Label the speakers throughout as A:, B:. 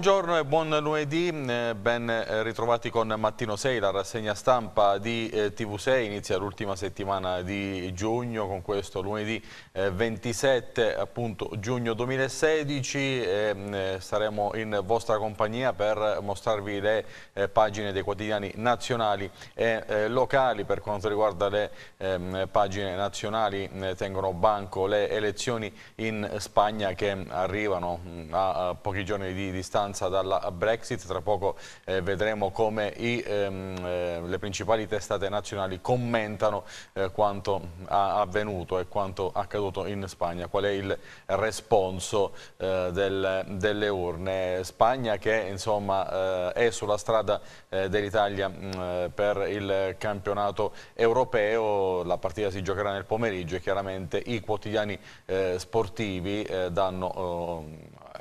A: Buongiorno e buon lunedì, eh, ben eh, ritrovati con Mattino 6, la rassegna stampa di eh, TV6, inizia l'ultima settimana di giugno con questo lunedì 27 appunto, giugno 2016, mm, saremo in vostra compagnia per mostrarvi le pagine dei quotidiani nazionali e locali, per quanto riguarda le ehm, pagine nazionali mm, tengono banco le elezioni in Spagna che arrivano mm, a pochi giorni di distanza distanza dalla Brexit, tra poco eh, vedremo come i, ehm, eh, le principali testate nazionali commentano eh, quanto avvenuto e quanto accaduto in Spagna, qual è il responso eh, del, delle urne. Spagna che insomma, eh, è sulla strada eh, dell'Italia mm, per il campionato europeo, la partita si giocherà nel pomeriggio e chiaramente i quotidiani sportivi danno oh,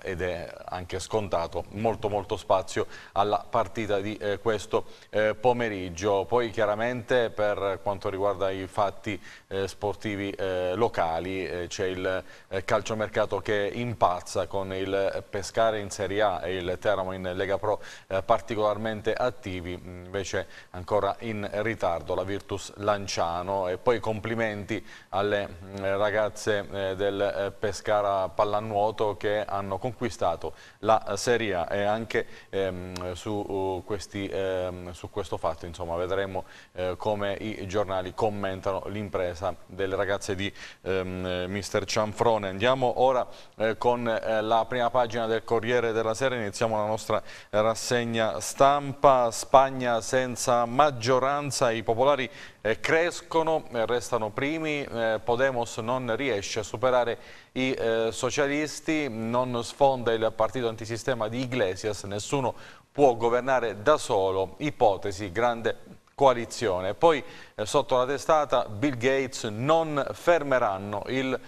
A: ed è anche scontato molto molto spazio alla partita di eh, questo eh, pomeriggio. Poi chiaramente per quanto riguarda i fatti eh, sportivi eh, locali eh, c'è il eh, calciomercato che impazza con il Pescare in Serie A e il Teramo in Lega Pro particolarmente attivi, mm, invece ancora in ritardo la Virtus Lanciano e poi complimenti alle mm, ragazze del Pescara Pallanuoto che hanno conquistato la Serie A e anche ehm, su, uh, questi, ehm, su, questo fatto insomma, vedremo eh, come i giornali commentano l'impresa delle ragazze di ehm, mister Cianfrone. Andiamo ora eh, con eh, la prima pagina del Corriere della Sera, iniziamo la nostra eh, rassegna stampa, Spagna senza maggioranza, i popolari eh, crescono, eh, restano primi, eh, Podemos non riesce a superare i socialisti, non sfonda il partito antisistema di Iglesias, nessuno può governare da solo, ipotesi, grande coalizione. Poi sotto la testata Bill Gates non fermeranno il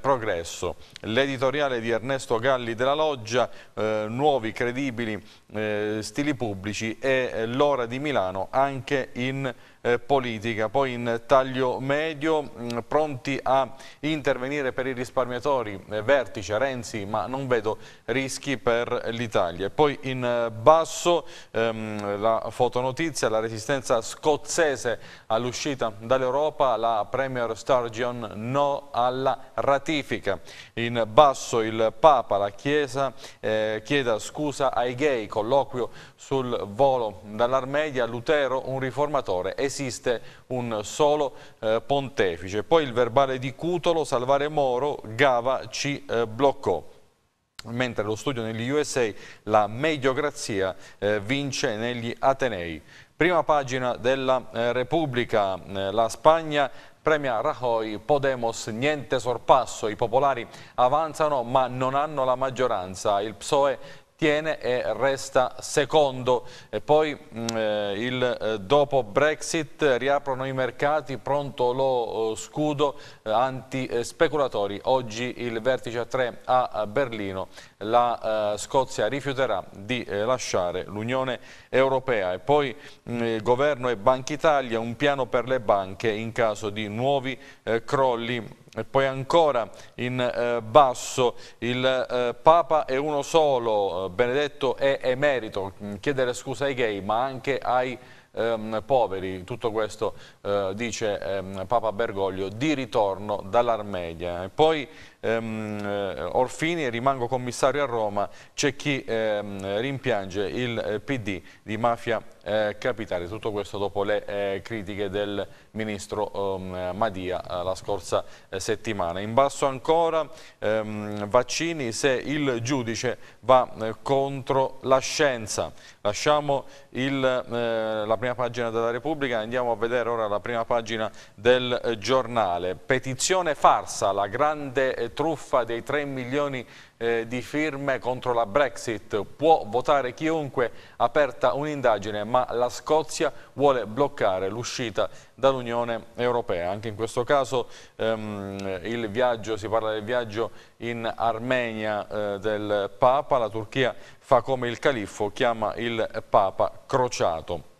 A: progresso. L'editoriale di Ernesto Galli della Loggia, nuovi credibili stili pubblici e l'ora di Milano anche in eh, politica. Poi in taglio medio, mh, mm, pronti a intervenire per i risparmiatori, eh, vertice Renzi, ma non vedo rischi per l'Italia. Poi in eh, basso ehm, la fotonotizia, la resistenza scozzese all'uscita dall'Europa, la Premier Sturgeon no alla ratifica. In basso il Papa, la Chiesa eh, chiede scusa ai gay, colloquio sul volo dall'Armedia, Lutero un riformatore esiste un solo eh, pontefice. Poi il verbale di Cutolo, salvare Moro, Gava ci eh, bloccò mentre lo studio negli USA, la mediocrazia eh, vince negli Atenei. Prima pagina della eh, Repubblica, eh, la Spagna premia Rajoy, Podemos niente sorpasso, i popolari avanzano ma non hanno la maggioranza, il PSOE tiene e resta secondo. E poi mh, mm, eh, il eh, dopo Brexit riaprono i mercati, pronto lo oh, scudo eh, antispeculatori. Oggi il vertice a 3 a Berlino. La eh, Scozia rifiuterà di eh, lasciare l'Unione Europea. E poi mh, mm, governo e Banca Italia, un piano per le banche in caso di nuovi eh, crolli e poi ancora in eh, basso il eh, Papa è uno solo, eh, benedetto e emerito, mm, chiedere scusa ai gay ma anche ai ehm, poveri, tutto questo eh, dice ehm, Papa Bergoglio, di ritorno dall'Armenia. Poi ehm, eh, Orfini, rimango commissario a Roma, c'è chi ehm, rimpiange il eh, PD di Mafia eh, Capitale. Tutto questo dopo le eh, critiche del ministro ehm, Madia eh, la scorsa settimana. In basso ancora ehm, vaccini se il giudice va contro la scienza. Lasciamo il, la prima pagina della Repubblica, andiamo a vedere ora la prima pagina del giornale. Petizione farsa, la grande truffa dei 3 milioni eh, di firme contro la Brexit. Può votare chiunque, aperta un'indagine, ma la Scozia vuole bloccare l'uscita dall'Unione Europea. Anche in questo caso ehm, il viaggio, si parla del viaggio in Armenia eh, del Papa, la Turchia fa come il califfo, chiama il Papa crociato.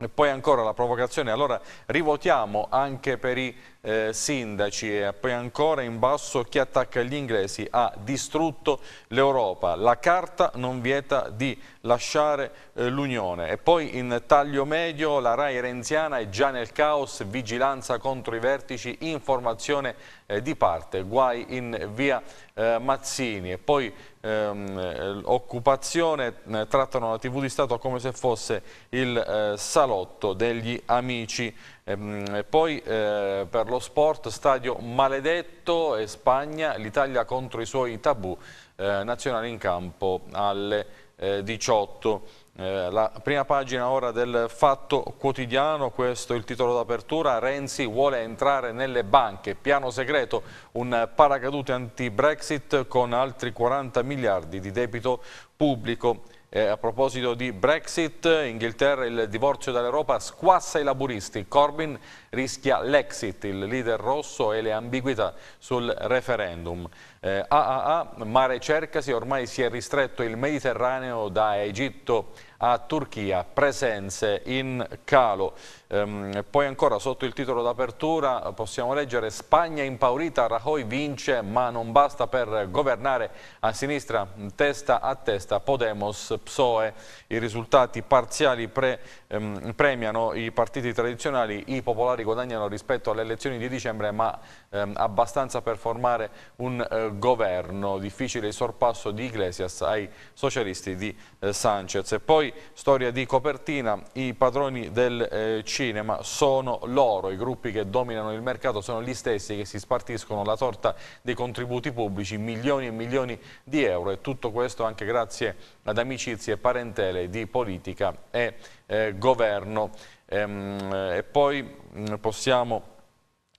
A: E poi ancora la provocazione, allora rivotiamo anche per i eh, sindaci e poi ancora in basso chi attacca gli inglesi ha distrutto l'Europa. La carta non vieta di lasciare eh, l'Unione. E poi in taglio medio la RAI renziana è già nel caos, vigilanza contro i vertici, informazione eh, di parte, guai in via eh, Mazzini. E poi ehm, eh, occupazione, eh, trattano la TV di Stato come se fosse il eh, salotto degli amici Ehm, poi eh, per lo sport, stadio maledetto e eh, Spagna, l'Italia contro i suoi tabù, eh, nazionale in campo alle eh, 18. Eh, la prima pagina ora del Fatto Quotidiano, questo è il titolo d'apertura, Renzi vuole entrare nelle banche, piano segreto, un paracadute anti-Brexit con altri 40 miliardi di debito pubblico. Eh, a proposito di Brexit, Inghilterra il divorzio dall'Europa squassa i laburisti. Corbyn rischia l'exit, il leader rosso e le ambiguità sul referendum. Eh, AAA, mare cercasi, ormai si è ristretto il Mediterraneo da Egitto a Turchia, presenze in calo. Ehm, poi ancora sotto il titolo d'apertura eh, possiamo leggere Spagna impaurita, Rajoy vince ma non basta per governare a sinistra testa a testa Podemos, PSOE. I risultati parziali pre, ehm, premiano i partiti tradizionali, i popolari guadagnano rispetto alle elezioni di dicembre ma ehm, abbastanza per formare un eh, governo. Difficile il sorpasso di Iglesias ai socialisti di eh, Sanchez. E poi storia di copertina, i padroni del eh, cinema sono loro, i gruppi che dominano il mercato sono gli stessi che si spartiscono la torta dei contributi pubblici, milioni e milioni di euro e tutto questo anche grazie ad amicizie parentele di politica e eh, governo. Ehm, e poi mm, possiamo...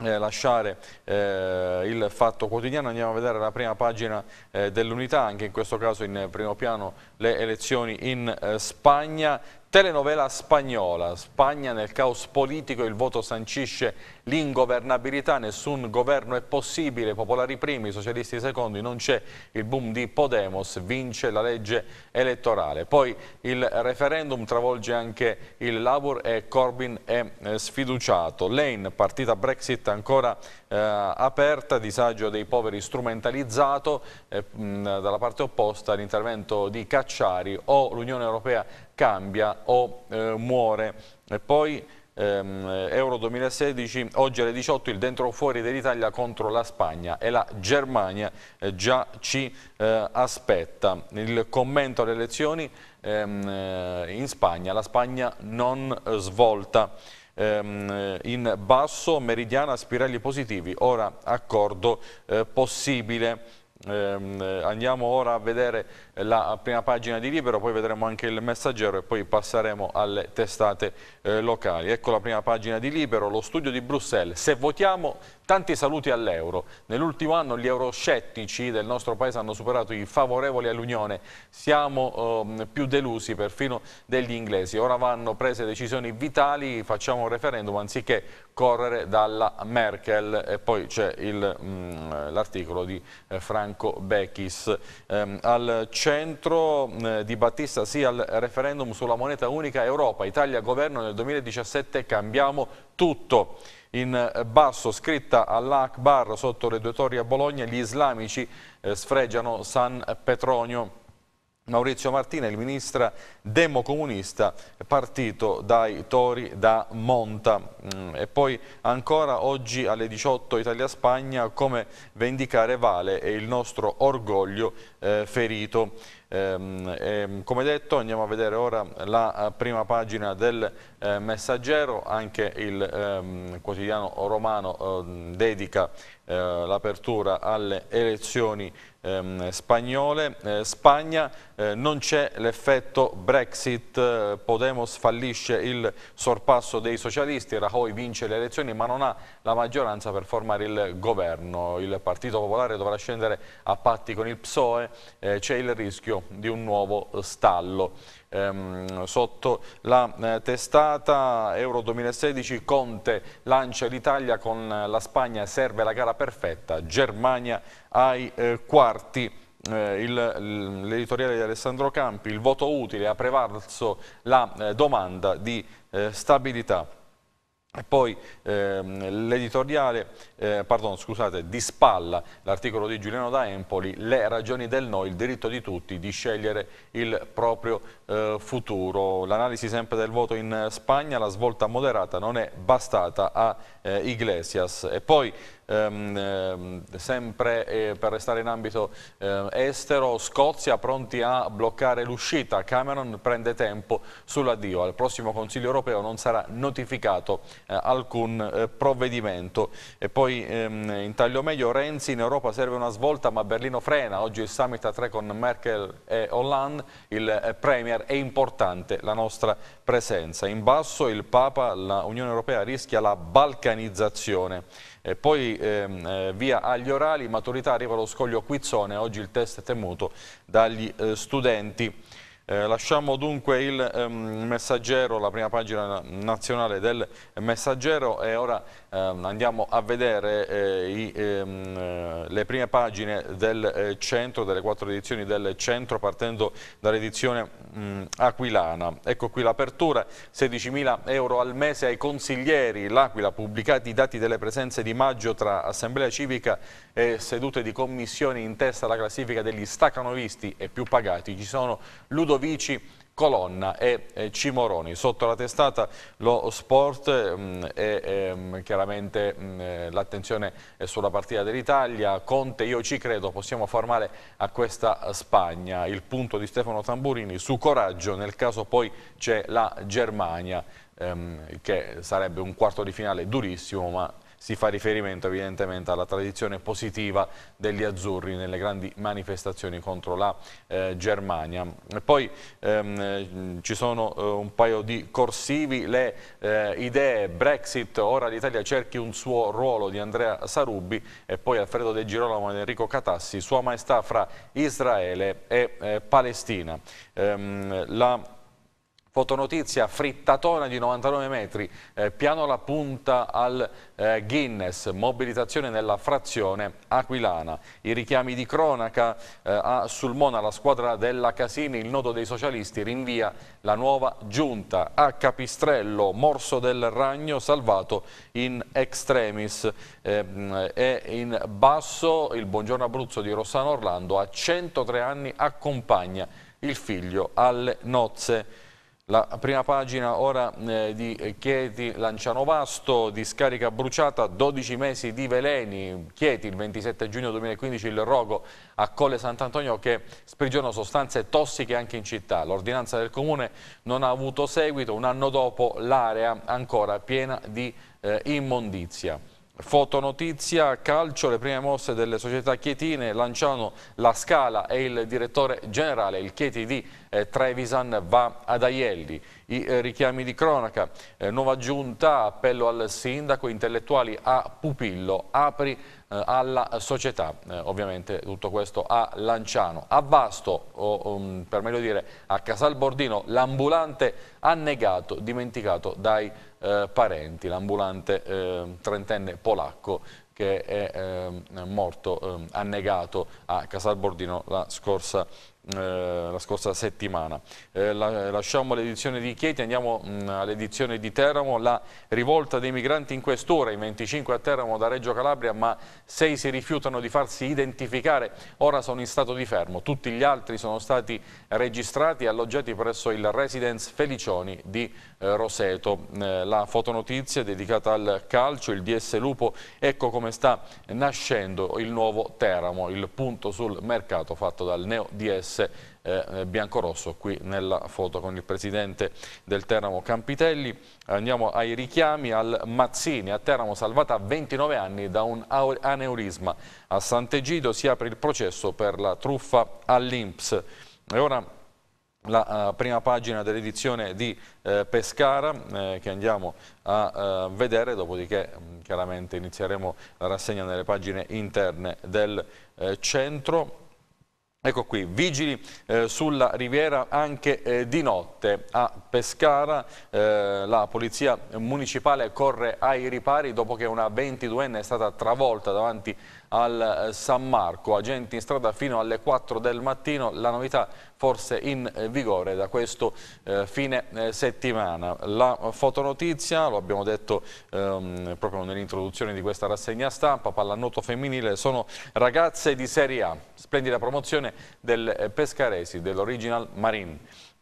A: Eh, lasciare eh, il fatto quotidiano, andiamo a vedere la prima pagina eh, dell'unità, anche in questo caso in primo piano le elezioni in eh, Spagna, Telenovela spagnola, Spagna nel caos politico, il voto sancisce l'ingovernabilità, nessun governo è possibile, popolari primi, socialisti secondi, non c'è il boom di Podemos, vince la legge elettorale. Poi il referendum travolge anche il Labour e Corbyn è eh, sfiduciato. Lane, partita Brexit ancora eh, aperta, disagio dei poveri strumentalizzato, eh, mh, dalla parte opposta l'intervento di Cacciari o l'Unione Europea cambia o eh, muore. E poi ehm, Euro 2016, oggi alle 18 il dentro o fuori dell'Italia contro la Spagna e la Germania eh, già ci eh, aspetta. Il commento alle elezioni ehm, eh, in Spagna, la Spagna non svolta ehm, eh, in basso, Meridiana, spirelli positivi, ora accordo eh, possibile. Eh, andiamo ora a vedere la prima pagina di Libero, poi vedremo anche il messaggero e poi passeremo alle testate eh, locali. Ecco la prima pagina di Libero, lo studio di Bruxelles. Se votiamo Tanti saluti all'euro. Nell'ultimo anno gli euroscettici del nostro paese hanno superato i favorevoli all'Unione. Siamo eh, più delusi perfino degli inglesi. Ora vanno prese decisioni vitali, facciamo un referendum anziché correre dalla Merkel. E poi c'è mm, l'articolo di eh, Franco Bechis. Eh, al centro eh, di Battista sì al referendum sulla moneta unica Europa. Italia governo nel 2017 cambiamo tutto. In eh, basso, scritta all'Akbar sotto le due torri a Bologna, gli islamici eh, sfregiano San Petronio. Maurizio il ministro democomunista, partito dai Tori da Monta. Mm, e poi ancora oggi alle 18 Italia-Spagna, come vendicare Vale e il nostro orgoglio eh, ferito. E, ehm, ehm, come detto andiamo a vedere ora la eh, prima pagina del eh, Messaggero, anche il ehm, quotidiano romano eh, dedica eh, l'apertura alle elezioni ehm, spagnole. Eh, Spagna eh, non c'è l'effetto Brexit, eh, Podemos fallisce il sorpasso dei socialisti, Rajoy vince le elezioni ma non ha la maggioranza per formare il governo. Il Partito Popolare dovrà scendere a patti con il PSOE, eh, c'è il rischio di un nuovo stallo. Ehm, sotto la eh, testata Euro 2016 Conte lancia l'Italia con la Spagna, serve la gara perfetta, Germania ai eh, quarti. Eh, l'editoriale di Alessandro Campi, il voto utile ha prevalso la eh, domanda di eh, stabilità. E poi ehm, l'editoriale, eh, pardon, scusate, di spalla l'articolo di Giuliano da Empoli, le ragioni del no, il diritto di tutti di scegliere il proprio eh, futuro. L'analisi sempre del voto in Spagna, la svolta moderata non è bastata a eh, Iglesias. E poi Ehm, ehm, sempre eh, per restare in ambito eh, estero, Scozia pronti a bloccare l'uscita, Cameron prende tempo sull'addio, al prossimo Consiglio europeo non sarà notificato eh, alcun eh, provvedimento. E poi ehm, in taglio meglio Renzi, in Europa serve una svolta ma Berlino frena, oggi il summit a tre con Merkel e Hollande, il eh, Premier è importante la nostra presenza. In basso il Papa, l'Unione Europea rischia la balcanizzazione. E poi ehm, eh, via agli orali, maturità arriva lo scoglio Quizzone, oggi il test è temuto dagli eh, studenti. Eh, lasciamo dunque il ehm, messaggero, la prima pagina nazionale del messaggero e ora ehm, andiamo a vedere eh, i, ehm, eh, le prime pagine del eh, centro, delle quattro edizioni del centro partendo dall'edizione aquilana. Ecco qui l'apertura, 16.000 euro al mese ai consiglieri, l'Aquila pubblicati i dati delle presenze di maggio tra assemblea civica e sedute di commissioni in testa alla classifica degli staccanovisti e più pagati. Ci sono Ludo Vici Colonna e Cimoroni. Sotto la testata lo sport mm, e, ehm, chiaramente mm, eh, l'attenzione è sulla partita dell'Italia. Conte, io ci credo, possiamo far male a questa Spagna. Il punto di Stefano Tamburini su coraggio, nel caso poi c'è la Germania, ehm, che sarebbe un quarto di finale durissimo, ma si fa riferimento evidentemente alla tradizione positiva degli azzurri nelle grandi manifestazioni contro la eh, Germania. E poi ehm, eh, ci sono eh, un paio di corsivi, le eh, idee Brexit, ora l'Italia cerchi un suo ruolo di Andrea Sarubbi e poi Alfredo De Girolamo e Enrico Catassi, Sua Maestà fra Israele e eh, Palestina. Ehm, la Fotonotizia, frittatona di 99 metri, eh, piano la punta al eh, Guinness, mobilitazione nella frazione aquilana. I richiami di cronaca eh, a Sulmona, la squadra della Casini, il nodo dei socialisti, rinvia la nuova giunta. A Capistrello, morso del ragno salvato in extremis. e eh, in basso il buongiorno Abruzzo di Rossano Orlando, a 103 anni accompagna il figlio alle nozze. La prima pagina ora eh, di Chieti Lanciano-Vasto, discarica bruciata, 12 mesi di veleni. Chieti il 27 giugno 2015 il Rogo a Colle Sant'Antonio che sprigiona sostanze tossiche anche in città. L'ordinanza del comune non ha avuto seguito, un anno dopo l'area ancora piena di eh, immondizia. Fotonotizia calcio, le prime mosse delle società chietine, Lanciano, La Scala e il direttore generale, il Chieti di eh, Trevisan va ad Aielli. I eh, richiami di cronaca, eh, nuova giunta, appello al sindaco, intellettuali a Pupillo, apri eh, alla società. Eh, ovviamente tutto questo a Lanciano. A Vasto, o um, per meglio dire a Casal Bordino, l'ambulante annegato, dimenticato dai cittadini eh, Parenti, l'ambulante eh, trentenne polacco che è ehm, morto ehm, annegato a Casalbordino la scorsa eh, la scorsa settimana. Eh, la, lasciamo l'edizione di Chieti, andiamo mm, all'edizione di Teramo, la rivolta dei migranti in quest'ora, i 25 a Teramo da Reggio Calabria, ma 6 si rifiutano di farsi identificare, ora sono in stato di fermo, tutti gli altri sono stati registrati e alloggiati presso il Residence Felicioni di eh, Roseto. la fotonotizia è dedicata al calcio, il DS Lupo, ecco come sta nascendo il nuovo Teramo, il punto sul mercato fatto dal Neo DS interesse eh, eh, biancorosso qui nella foto con il presidente del Teramo Campitelli. Andiamo ai richiami al Mazzini, a Teramo salvata a 29 anni da un aneurisma. A Sant'Egido si apre il processo per la truffa all'Inps. E ora la uh, prima pagina dell'edizione di eh, Pescara eh, che andiamo a uh, vedere, dopodiché mh, mm, chiaramente inizieremo la rassegna nelle pagine interne del eh, centro. Ecco qui, vigili eh, sulla riviera anche eh, di notte. A Pescara eh, la polizia municipale corre ai ripari dopo che una 22enne è stata travolta davanti a al eh, San Marco, agenti in strada fino alle 4 del mattino, la novità forse in eh, vigore da questo eh, fine eh, settimana. La fotonotizia, lo abbiamo detto ehm, proprio nell'introduzione di questa rassegna stampa, pallanuoto femminile, sono ragazze di Serie A, splendida promozione del Pescaresi, dell'Original Marine.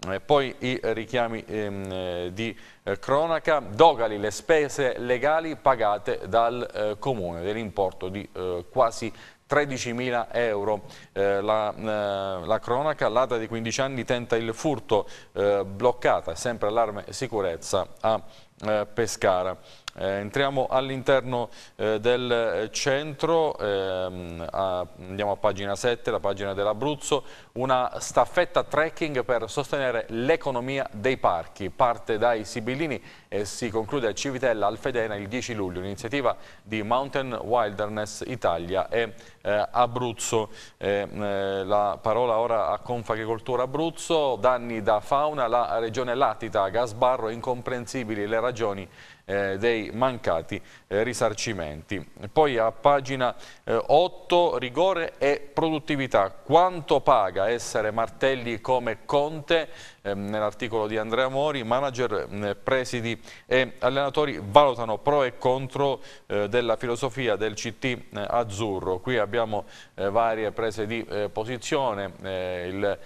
A: Eh, poi i richiami ehm, eh, di eh, cronaca, Dogali le spese legali pagate dal eh, Comune dell'importo di eh, quasi 13.000 euro. Eh, la, eh, la, cronaca, l'ata di 15 anni tenta il furto, eh, bloccata, sempre allarme sicurezza a eh, Pescara. Eh, entriamo all'interno eh, del eh, centro, ehm, andiamo a pagina 7, la pagina dell'Abruzzo, una staffetta trekking per sostenere l'economia dei parchi. Parte dai Sibillini e si conclude a Civitella Alfedena il 10 luglio, un'iniziativa di Mountain Wilderness Italia e Abruzzo. la parola ora a Confagricoltura Abruzzo, danni da fauna, la regione latita, gasbarro, incomprensibili le ragioni eh, dei mancati eh, risarcimenti. Poi a pagina 8 eh, rigore e produttività. Quanto paga essere martelli come Conte? Ehm, nell'articolo di Andrea Mori, manager, presidi e allenatori valutano pro e contro eh, della filosofia del CT eh, azzurro. Qui abbiamo varie prese di posizione, il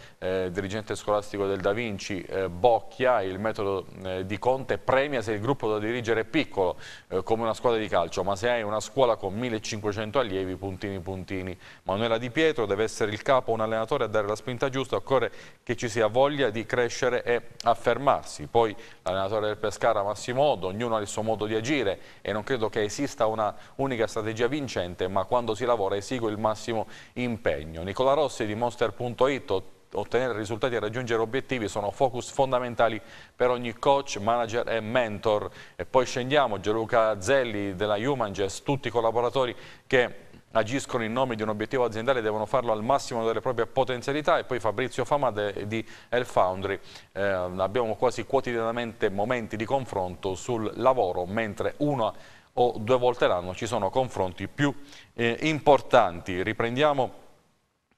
A: dirigente scolastico del Da Vinci Bocchia, il metodo di Conte premia se il gruppo da dirigere è piccolo, come una squadra scuola di calcio, ma se hai una scuola con 1500 allievi, puntini puntini. Manuela Di Pietro deve essere il capo, un allenatore a dare la spinta giusta, occorre che ci sia voglia di crescere e affermarsi. Poi l'allenatore del Pescara Massimo Odo, ognuno ha il suo modo di agire e non credo che esista una unica strategia vincente, ma quando si lavora esigo il massimo impegno. Nicola Rossi di Monster.it ottenere risultati e raggiungere obiettivi sono focus fondamentali per ogni coach, manager e mentor. E poi scendiamo, Gianluca Zelli della Humanges, tutti i collaboratori che agiscono in nome di un obiettivo aziendale devono farlo al massimo delle proprie potenzialità e poi Fabrizio Fama di El Foundry. Eh, abbiamo quasi quotidianamente momenti di confronto sul lavoro, mentre una o due volte l'anno ci sono confronti più eh, importanti. Riprendiamo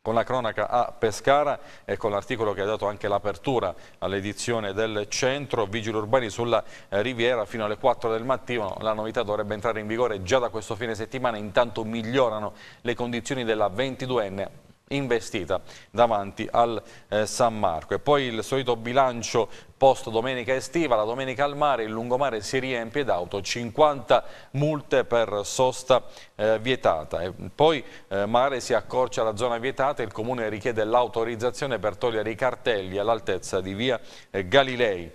A: con la cronaca a Pescara e con l'articolo che ha dato anche l'apertura all'edizione del centro Vigili Urbani sulla eh, Riviera fino alle 4 del mattino. La novità dovrebbe entrare in vigore già da questo fine settimana, intanto migliorano le condizioni della 22enne investita davanti al eh, San Marco. E poi il solito bilancio post domenica estiva, la domenica al mare, il lungomare si riempie d'auto, 50 multe per sosta eh, vietata. E poi eh, mare si accorcia la zona vietata e il comune richiede l'autorizzazione per togliere i cartelli all'altezza di via eh, Galilei.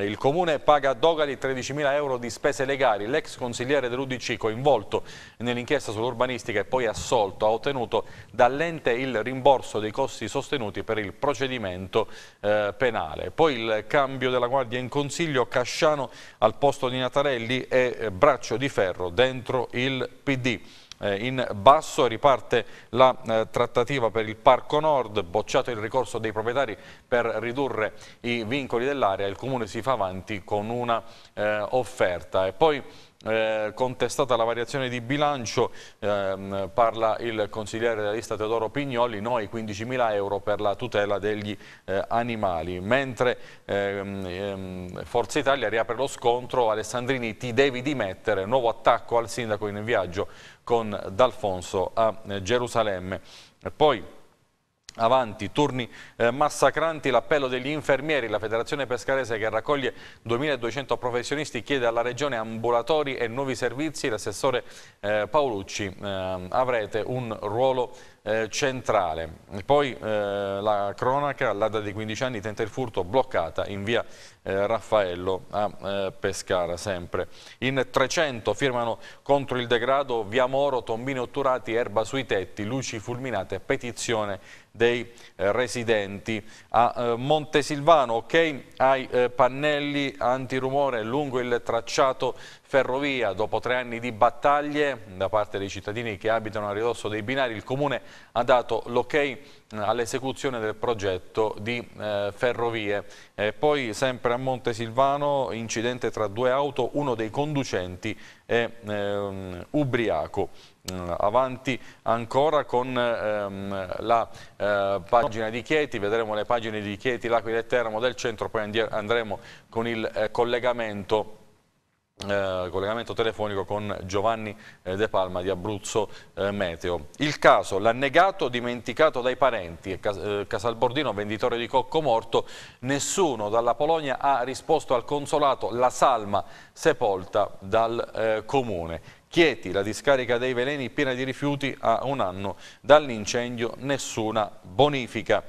A: Il comune paga a Dogali 13.000 euro di spese legali. L'ex consigliere dell'Udc coinvolto nell'inchiesta sull'urbanistica e poi assolto ha ottenuto dall'ente il rimborso dei costi sostenuti per il procedimento eh, penale. Poi il cambio della guardia in consiglio, Casciano al posto di Natarelli e eh, Braccio di Ferro dentro il PD. Eh, in basso, riparte la eh, trattativa per il Parco Nord, bocciato il ricorso dei proprietari per ridurre i vincoli dell'area, il Comune si fa avanti con una eh, offerta. E poi eh, contestata la variazione di bilancio, ehm, parla il consigliere della lista Teodoro Pignoli, noi 15.000 euro per la tutela degli eh, animali, mentre ehm, ehm, Forza Italia riapre lo scontro, Alessandrini ti devi dimettere, nuovo attacco al sindaco in viaggio con D'Alfonso a eh, Gerusalemme. Poi Avanti, turni eh, massacranti, l'appello degli infermieri, la federazione pescarese che raccoglie 2.200 professionisti chiede alla regione ambulatori e nuovi servizi, l'assessore eh, Paolucci eh, avrete un ruolo eh, centrale. Poi eh, la cronaca, l'ada di 15 anni tenta il furto bloccata in via eh, Raffaello a eh, Pescara sempre. In 300 firmano contro il degrado via Moro, tombini otturati, erba sui tetti, luci fulminate, petizione dei eh, residenti. A eh, Montesilvano, ok ai pannelli antirumore lungo il tracciato ferrovia. Dopo tre anni di battaglie da parte dei cittadini che abitano a ridosso dei binari, il Comune ha dato l'ok all'esecuzione del progetto di eh, ferrovie. Eh, poi sempre a Montesilvano, incidente tra due auto, uno dei conducenti è ehm, ubriaco. Mm, avanti ancora con ehm, la eh, pagina di Chieti, vedremo le pagine di Chieti, L'Aquila e Teramo del centro, poi andremo con il eh, collegamento eh, collegamento telefonico con Giovanni eh, De Palma di Abruzzo eh, Meteo. Il caso, l'annegato dimenticato dai parenti, Cas eh, Casalbordino, venditore di cocco morto, nessuno dalla Polonia ha risposto al consolato, la salma sepolta dal eh, comune. Chieti, la discarica dei veleni piena di rifiuti a un anno dall'incendio, nessuna bonifica.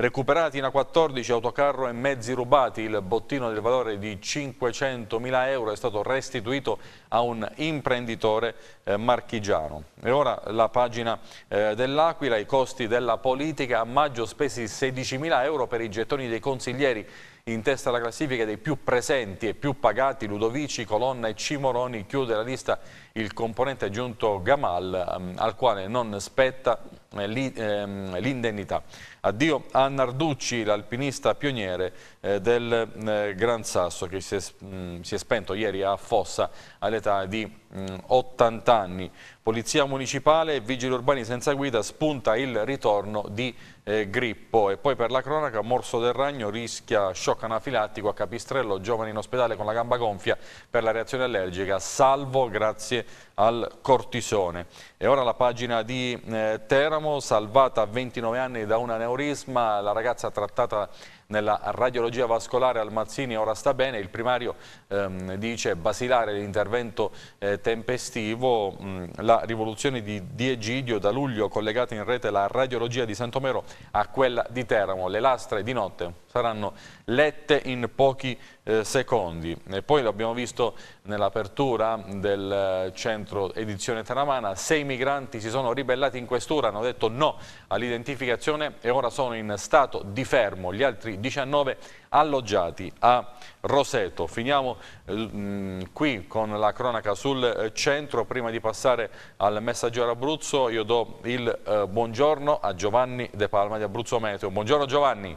A: Recuperati in A14 autocarro e mezzi rubati, il bottino del valore di 500.000 euro è stato restituito a un imprenditore eh, marchigiano. E ora la pagina eh, dell'Aquila, i costi della politica, a maggio spesi 16.000 euro per i gettoni dei consiglieri, in testa alla classifica dei più presenti e più pagati, Ludovici, Colonna e Cimoroni chiude la lista il componente aggiunto Gamal, ehm, al quale non spetta eh, ehm, l'indennità. Addio a Narducci, l'alpinista pioniere eh, del eh, Gran Sasso che mm, si è, spento ieri a Fossa all'età di 80 mm, anni. Polizia municipale e vigili urbani senza guida spunta il ritorno di eh, Grippo. E poi per la cronaca Morso del Ragno rischia shock anafilattico a Capistrello, giovane in ospedale con la gamba gonfia per la reazione allergica, salvo grazie al cortisone. E ora la pagina di eh, Teramo, salvata a 29 anni da un aneurisma, la ragazza trattata nella radiologia vascolare al Mazzini ora sta bene, il primario ehm, dice basilare l'intervento eh, tempestivo, mm, la rivoluzione di Diegidio da luglio collegata in rete la radiologia di Santomero a quella di Teramo, le lastre di notte saranno lette in pochi eh, secondi. E poi l'abbiamo visto nell'apertura del eh, centro edizione Taramana, sei migranti si sono ribellati in questura, hanno detto no all'identificazione e ora sono in stato di fermo, gli altri 19 alloggiati a Roseto. Finiamo eh, mm, qui con la cronaca sul eh, centro, prima di passare al messaggero Abruzzo io do il eh, buongiorno a Giovanni De Palma di Abruzzo Meteo. Buongiorno Giovanni.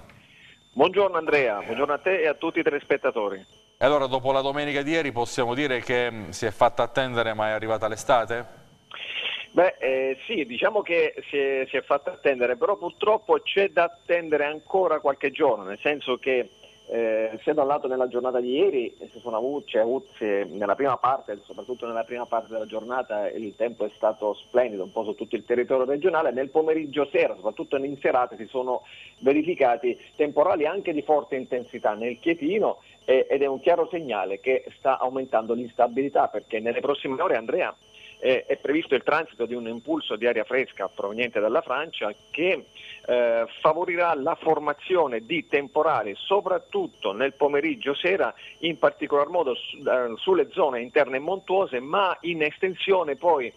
B: Buongiorno Andrea, buongiorno a te e a tutti i telespettatori.
A: E allora dopo la domenica di ieri possiamo dire che mm, si è fatta attendere ma è arrivata l'estate?
B: Beh eh, sì, diciamo che si è, si è fatta attendere, però purtroppo c'è da attendere ancora qualche giorno, nel senso che eh, se da un lato nella giornata di ieri avuti, c'è Uzzi nella prima parte, soprattutto nella prima parte della giornata, il tempo è stato splendido un po' su tutto il territorio regionale, nel pomeriggio sera, soprattutto in serata, si sono verificati temporali anche di forte intensità nel Chietino eh, ed è un chiaro segnale che sta aumentando l'instabilità perché nelle prossime ore Andrea eh, è previsto il transito di un impulso di aria fresca proveniente dalla Francia che eh, favorirà la formazione di temporali soprattutto nel pomeriggio sera, in particolar modo su, eh, sulle zone interne montuose, ma in estensione poi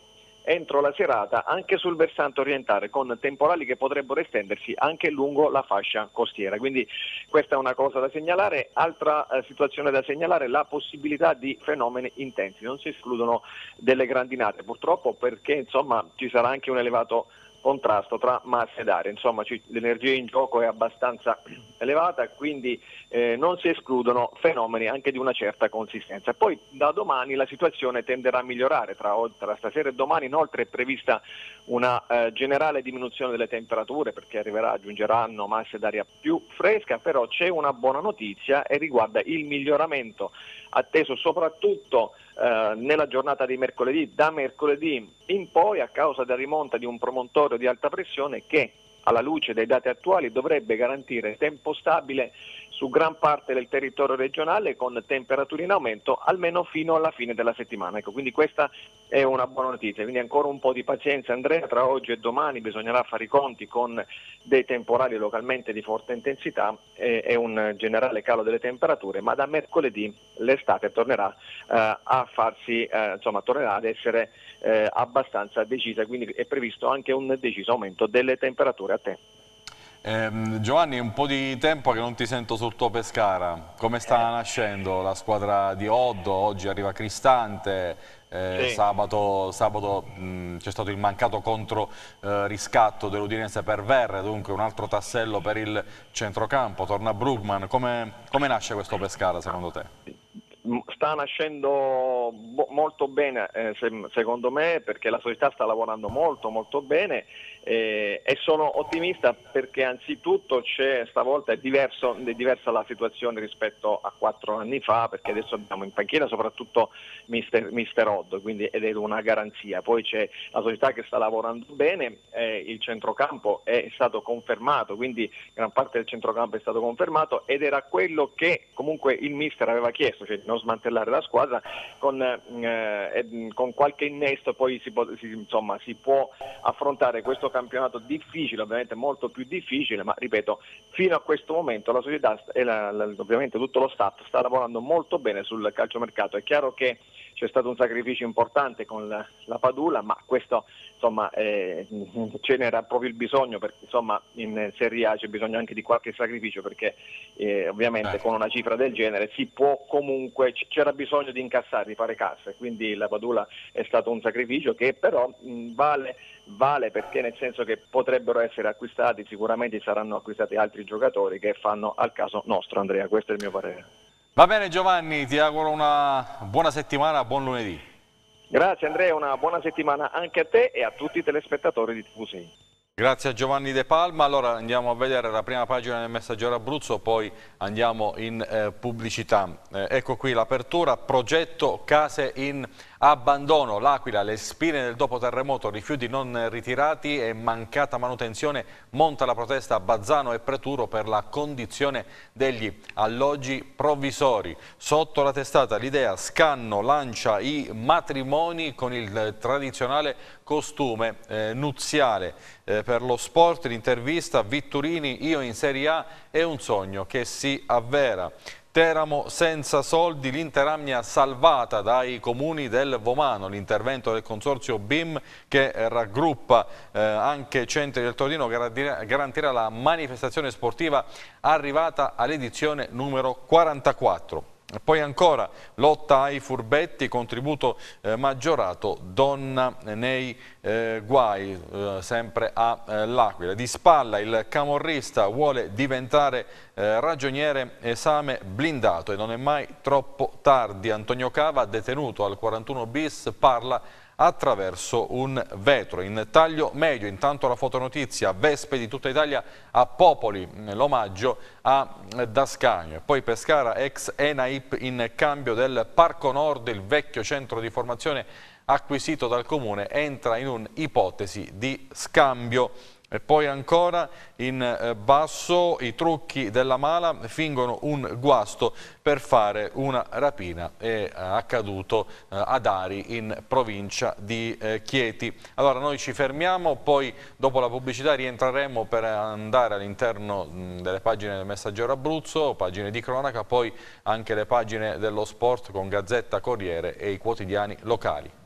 B: entro la serata anche sul versante orientale con temporali che potrebbero estendersi anche lungo la fascia costiera. Quindi questa è una cosa da segnalare. Altra eh, situazione da segnalare è la possibilità di fenomeni intensi. Non si escludono delle grandinate purtroppo perché insomma ci sarà anche un elevato contrasto tra massa ed aria. Insomma c- l'energia in gioco è abbastanza elevata, quindi eh, non si escludono fenomeni anche di una certa consistenza. Poi da domani la situazione tenderà a migliorare, tra, tra stasera e domani inoltre è prevista una eh, generale diminuzione delle temperature perché arriverà, aggiungeranno masse d'aria più fresca, però c'è una buona notizia e riguarda il miglioramento atteso soprattutto eh, nella giornata di mercoledì, da mercoledì in poi a causa della rimonta di un promontorio di alta pressione che alla luce dei dati attuali dovrebbe garantire tempo stabile su gran parte del territorio regionale con temperature in aumento almeno fino alla fine della settimana. Ecco, quindi questa è una buona notizia, quindi ancora un po' di pazienza Andrea, tra oggi e domani bisognerà fare i conti con dei temporali localmente di forte intensità e, eh, e un generale calo delle temperature, ma da mercoledì l'estate tornerà eh, a farsi, eh, insomma, tornerà ad essere eh, abbastanza decisa, quindi è previsto anche un deciso aumento delle temperature a tempo.
A: Eh, Giovanni, un po' di tempo che non ti sento sul tuo Pescara, come sta eh. nascendo la squadra di Oddo, oggi arriva Cristante, eh, sì. sabato, sabato c'è stato il mancato contro eh, riscatto dell'Udinese per Verre, dunque un altro tassello per il centrocampo, torna Brugman, come, come nasce questo Pescara secondo te?
B: sta nascendo molto bene eh, secondo me perché la società sta lavorando molto molto bene e sono ottimista perché anzitutto stavolta è, diverso, è, diversa la situazione rispetto a quattro anni fa perché adesso abbiamo in panchina soprattutto mister, mister Odd quindi ed è una garanzia poi c'è la società che sta lavorando bene eh, il centrocampo è stato confermato quindi gran parte del centrocampo è stato confermato ed era quello che comunque il mister aveva chiesto cioè, non smantellare la squadra, con, eh, con qualche innesto poi si, può, si, insomma, si può affrontare questo campionato difficile, ovviamente molto più difficile, ma ripeto, fino a questo momento la società e la, la, ovviamente tutto lo staff sta lavorando molto bene sul calciomercato. È chiaro che c'è stato un sacrificio importante con la, la Padula, ma questo insomma, eh, ce n'era proprio il bisogno perché insomma, in Serie A c'è bisogno anche di qualche sacrificio perché eh, ovviamente eh. con una cifra del genere si può comunque, c'era bisogno di incassare, di fare casse, quindi la Padula è stato un sacrificio che però mh, vale, vale perché nel senso che potrebbero essere acquistati, sicuramente saranno acquistati altri giocatori che fanno al caso nostro Andrea, questo è il mio parere.
A: Va bene Giovanni, ti auguro una buona settimana, buon lunedì. Grazie Andrea, una buona settimana anche a te e
B: a tutti i telespettatori di TV6.
A: Grazie a Giovanni De Palma, allora andiamo a vedere la prima pagina del Messaggero Abruzzo, poi andiamo in eh, pubblicità. Eh, ecco qui l'apertura, progetto Case in Abruzzo Abbandono, l'Aquila, le spine del dopo terremoto, rifiuti non ritirati e mancata manutenzione, monta la protesta a Bazzano e Preturo per la condizione degli alloggi provvisori. Sotto la testata l'idea Scanno lancia i matrimoni con il tradizionale costume eh, nuziale. Eh, per lo sport l'intervista Vitturini, io in Serie A, è un sogno che si avvera. Teramo senza soldi, l'Interamnia salvata dai comuni del Vomano, l'intervento del consorzio BIM che raggruppa eh, anche Centri del Torino garantirà la manifestazione sportiva arrivata all'edizione numero 44. Poi ancora lotta ai furbetti, contributo eh, maggiorato, donna nei eh, guai, eh, sempre all'Aquila. Eh, Di spalla il camorrista vuole diventare eh, ragioniere esame blindato e non è mai troppo tardi. Antonio Cava, detenuto al 41 bis, parla attraverso un vetro in taglio medio. Intanto la fotonotizia, Vespe di tutta Italia a Popoli, l'omaggio a Dascagno. Poi Pescara, ex Enaip in cambio del Parco Nord, il vecchio centro di formazione acquisito dal Comune, entra in un'ipotesi di scambio. E poi ancora in eh, basso i trucchi della mala fingono un guasto per fare una rapina. È eh, accaduto eh, ad Ari in provincia di Chieti. Allora noi ci fermiamo, poi dopo la pubblicità rientreremo per andare all'interno delle pagine del Messaggero Abruzzo, pagine di cronaca, poi anche le pagine dello sport con Gazzetta, Corriere e i quotidiani locali.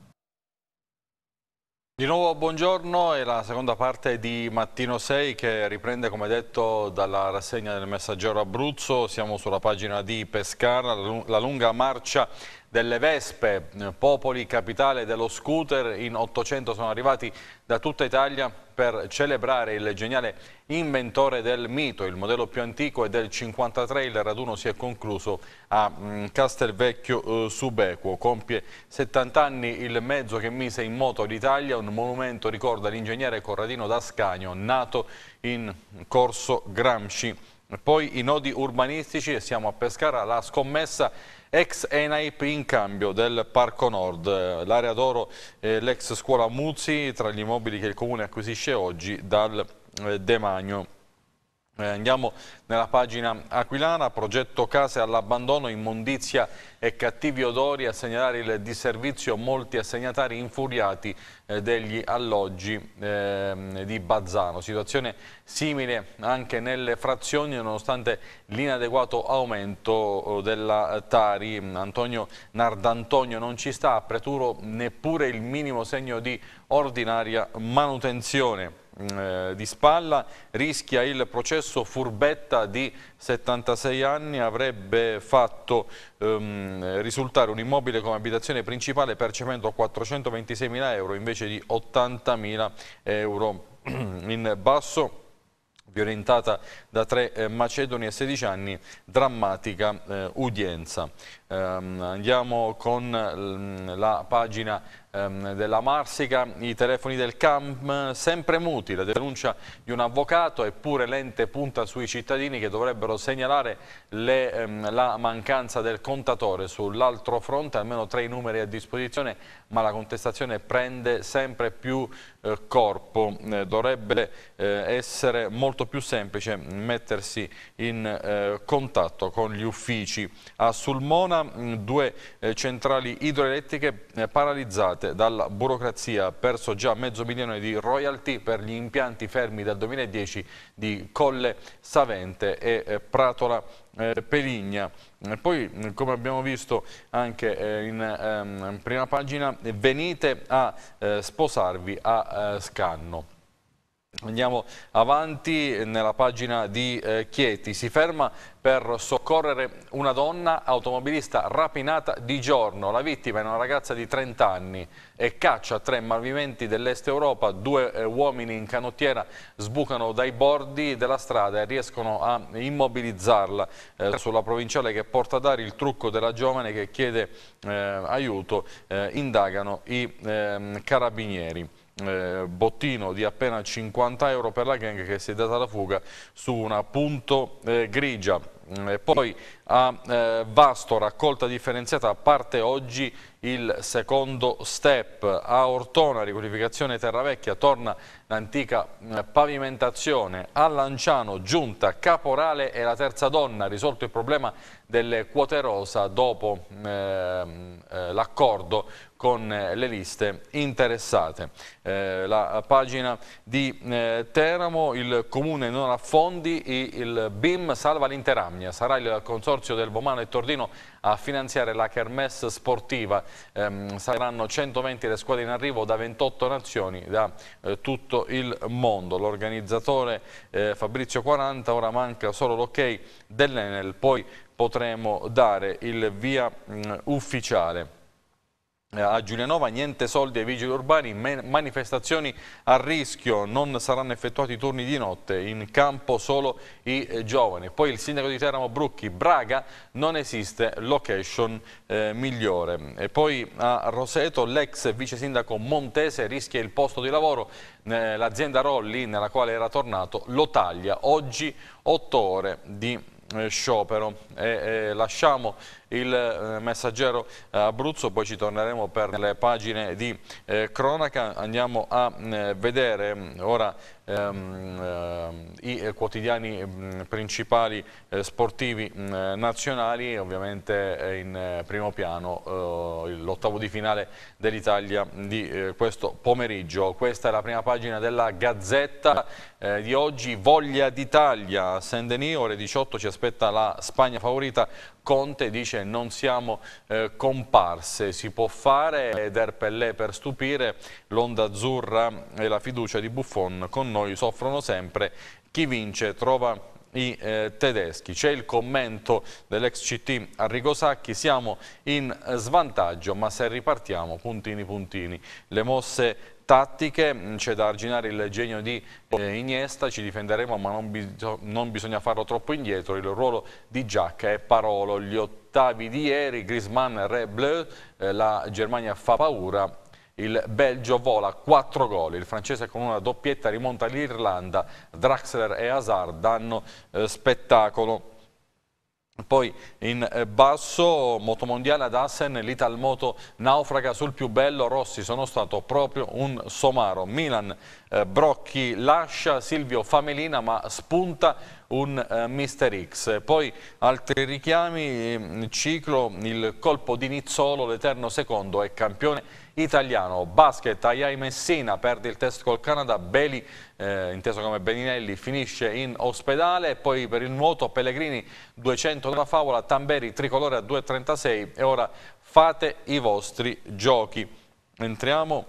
A: Di nuovo buongiorno, è la seconda parte di Mattino 6 che riprende come detto dalla rassegna del messaggero Abruzzo, siamo sulla pagina di Pescara, la lunga marcia delle Vespe, Popoli capitale dello scooter, in 800 sono arrivati da tutta Italia per celebrare il geniale inventore del mito, il modello più antico è del 53, il raduno si è concluso a mm, Castelvecchio eh, Subequo, compie 70 anni il mezzo che mise in moto l'Italia, un monumento ricorda l'ingegnere Corradino Dascagno, nato in Corso Gramsci. Poi i nodi urbanistici, siamo a Pescara, la scommessa ex ENAIP in cambio del Parco Nord, l'area d'oro e l'ex scuola Muzzi tra gli immobili che il Comune acquisisce oggi dal eh, Demagno. Eh, andiamo nella pagina aquilana, progetto case all'abbandono, immondizia e cattivi odori a segnalare il disservizio, molti assegnatari infuriati eh, degli alloggi ehm, di Bazzano. Situazione simile anche nelle frazioni nonostante l'inadeguato aumento eh, della Tari. Antonio Nardantonio non ci sta a Preturo neppure il minimo segno di ordinaria manutenzione. Mm, eh, di spalla, rischia il processo furbetta di 76 anni, avrebbe fatto ehm, risultare un immobile come abitazione principale percependo 426 mila euro invece di 80 mila euro in basso violentata da tre eh, macedoni a 16 anni, drammatica eh, udienza. Ehm, andiamo con la pagina ehm, della Marsica, i telefoni del CAM sempre muti, la denuncia di un avvocato eppure l'ente punta sui cittadini che dovrebbero segnalare le, ehm, la mancanza del contatore. Sull'altro fronte almeno tre i numeri a disposizione ma la contestazione prende sempre più eh, corpo, eh, dovrebbe eh, essere molto più semplice mettersi in eh, contatto con gli uffici. A Sulmona mh, mm, due eh, centrali idroelettriche eh, paralizzate parte dalla burocrazia, perso già mezzo milione di royalty per gli impianti fermi dal 2010 di Colle Savente e eh, Pratola eh, Peligna. Poi, come abbiamo visto anche eh, in ehm, prima pagina, venite a sposarvi a Scanno. Andiamo avanti nella pagina di eh, Chieti, si ferma per soccorrere una donna automobilista rapinata di giorno, la vittima è una ragazza di 30 anni e caccia tre malviventi dell'est Europa, due eh, uomini in canottiera sbucano dai bordi della strada e riescono a immobilizzarla eh, sulla provinciale che porta a dare il trucco della giovane che chiede eh, aiuto, eh, indagano i ehm, carabinieri eh, bottino di appena 50 euro per la gang che si è data la fuga su una punto eh, grigia. Mm, e poi a eh, Vasto, raccolta differenziata, parte oggi il secondo step. A Ortona, riqualificazione Terravecchia, torna l'antica eh, pavimentazione. A Lanciano, giunta caporale e la terza donna, risolto il problema delle quote rosa dopo ehm, eh, l'accordo con eh, le liste interessate. Eh, la pagina di eh, Teramo, il comune non ha fondi, il BIM salva l'interamnia, sarà il consorzio del Bomano e Tordino a finanziare la kermesse sportiva, ehm, saranno 120 le squadre in arrivo da 28 nazioni, da eh, tutto tutto il mondo. L'organizzatore eh, Fabrizio 40 ora manca solo l'ok dell'Enel, poi potremo dare il via mh, mm, ufficiale. Eh, a Giulianova, niente soldi ai vigili urbani, manifestazioni a rischio, non saranno effettuati turni di notte, in campo solo i eh, giovani. Poi il sindaco di Teramo Brucchi, Braga, non esiste location eh, migliore. E poi a Roseto l'ex vice sindaco Montese rischia il posto di lavoro, eh, l'azienda Rolli nella quale era tornato lo taglia, oggi 8 ore di eh, sciopero. E, eh, lasciamo il eh, messaggero eh, Abruzzo, poi ci torneremo per le pagine di eh, cronaca. Andiamo a eh, vedere mm, ora ehm, ehm i eh, quotidiani mh, mm, principali eh, sportivi mh, nazionali, ovviamente in primo piano l'ottavo di finale dell'Italia di questo pomeriggio. Questa è la prima pagina della Gazzetta di oggi, Voglia d'Italia, Saint-Denis, ore 18 ci aspetta la Spagna favorita Conte dice non siamo eh, comparse, si può fare ed Erpellè per stupire, l'onda azzurra e la fiducia di Buffon con noi soffrono sempre, chi vince trova i eh, tedeschi. C'è il commento dell'ex CT Arrigo Sacchi, siamo in svantaggio ma se ripartiamo puntini puntini. Le mosse tattiche, mm, c'è da arginare il genio di eh, Iniesta, ci difenderemo ma non, bisog non bisogna farlo troppo indietro, il ruolo di Giacca è Parolo, gli ottavi di ieri, Griezmann, Re Bleu, eh, la Germania fa paura il Belgio vola 4 gol, il francese con una doppietta rimonta l'Irlanda, Draxler e Hazard danno eh, spettacolo. Poi in eh, basso, motomondiale ad Assen, l'Italmoto naufraga sul più bello, Rossi sono stato proprio un somaro. Milan, eh, Brocchi lascia, Silvio Famelina ma spunta un eh, Mister X. Poi altri richiami, mm, ciclo, il colpo di Nizzolo, l'eterno secondo è campione italiano. Basket, Ayai Messina perde il test col Canada, Beli, eh, inteso come Beninelli, finisce in ospedale. Poi per il nuoto Pellegrini 200 una favola, Tamberi tricolore a 2,36 e ora fate i vostri giochi. Entriamo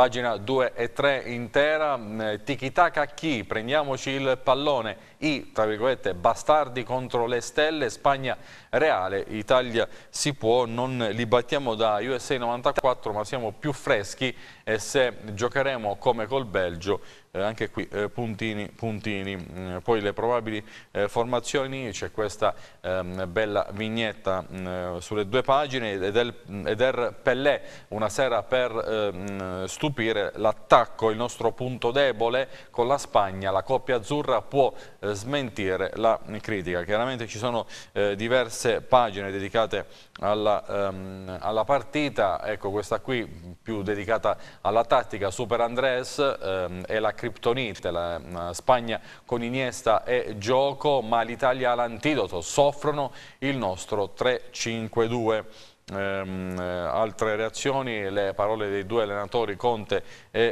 A: pagina 2 e 3 intera, mm, eh, tiki-taka chi, prendiamoci il pallone, i, tra virgolette, bastardi contro le stelle, Spagna reale, Italia si può, non li battiamo da USA 94 ma siamo più freschi e se giocheremo come col Belgio eh, anche qui eh, puntini, puntini. Mm, poi le probabili eh, formazioni, c'è questa ehm, bella vignetta mm, eh, sulle due pagine, ed è mm, Pellè, una sera per ehm, stupire l'attacco, il nostro punto debole con la Spagna, la coppia azzurra può eh, smentire la critica. Chiaramente ci sono diverse pagine dedicate alla, ehm, alla, partita, ecco questa qui più dedicata alla tattica, Super Andres ehm, è la criptonite, la Spagna con Iniesta e gioco, ma l'Italia ha l'antidoto, soffrono il nostro 3-5-2 ehm, eh, altre reazioni, le parole dei due allenatori Conte e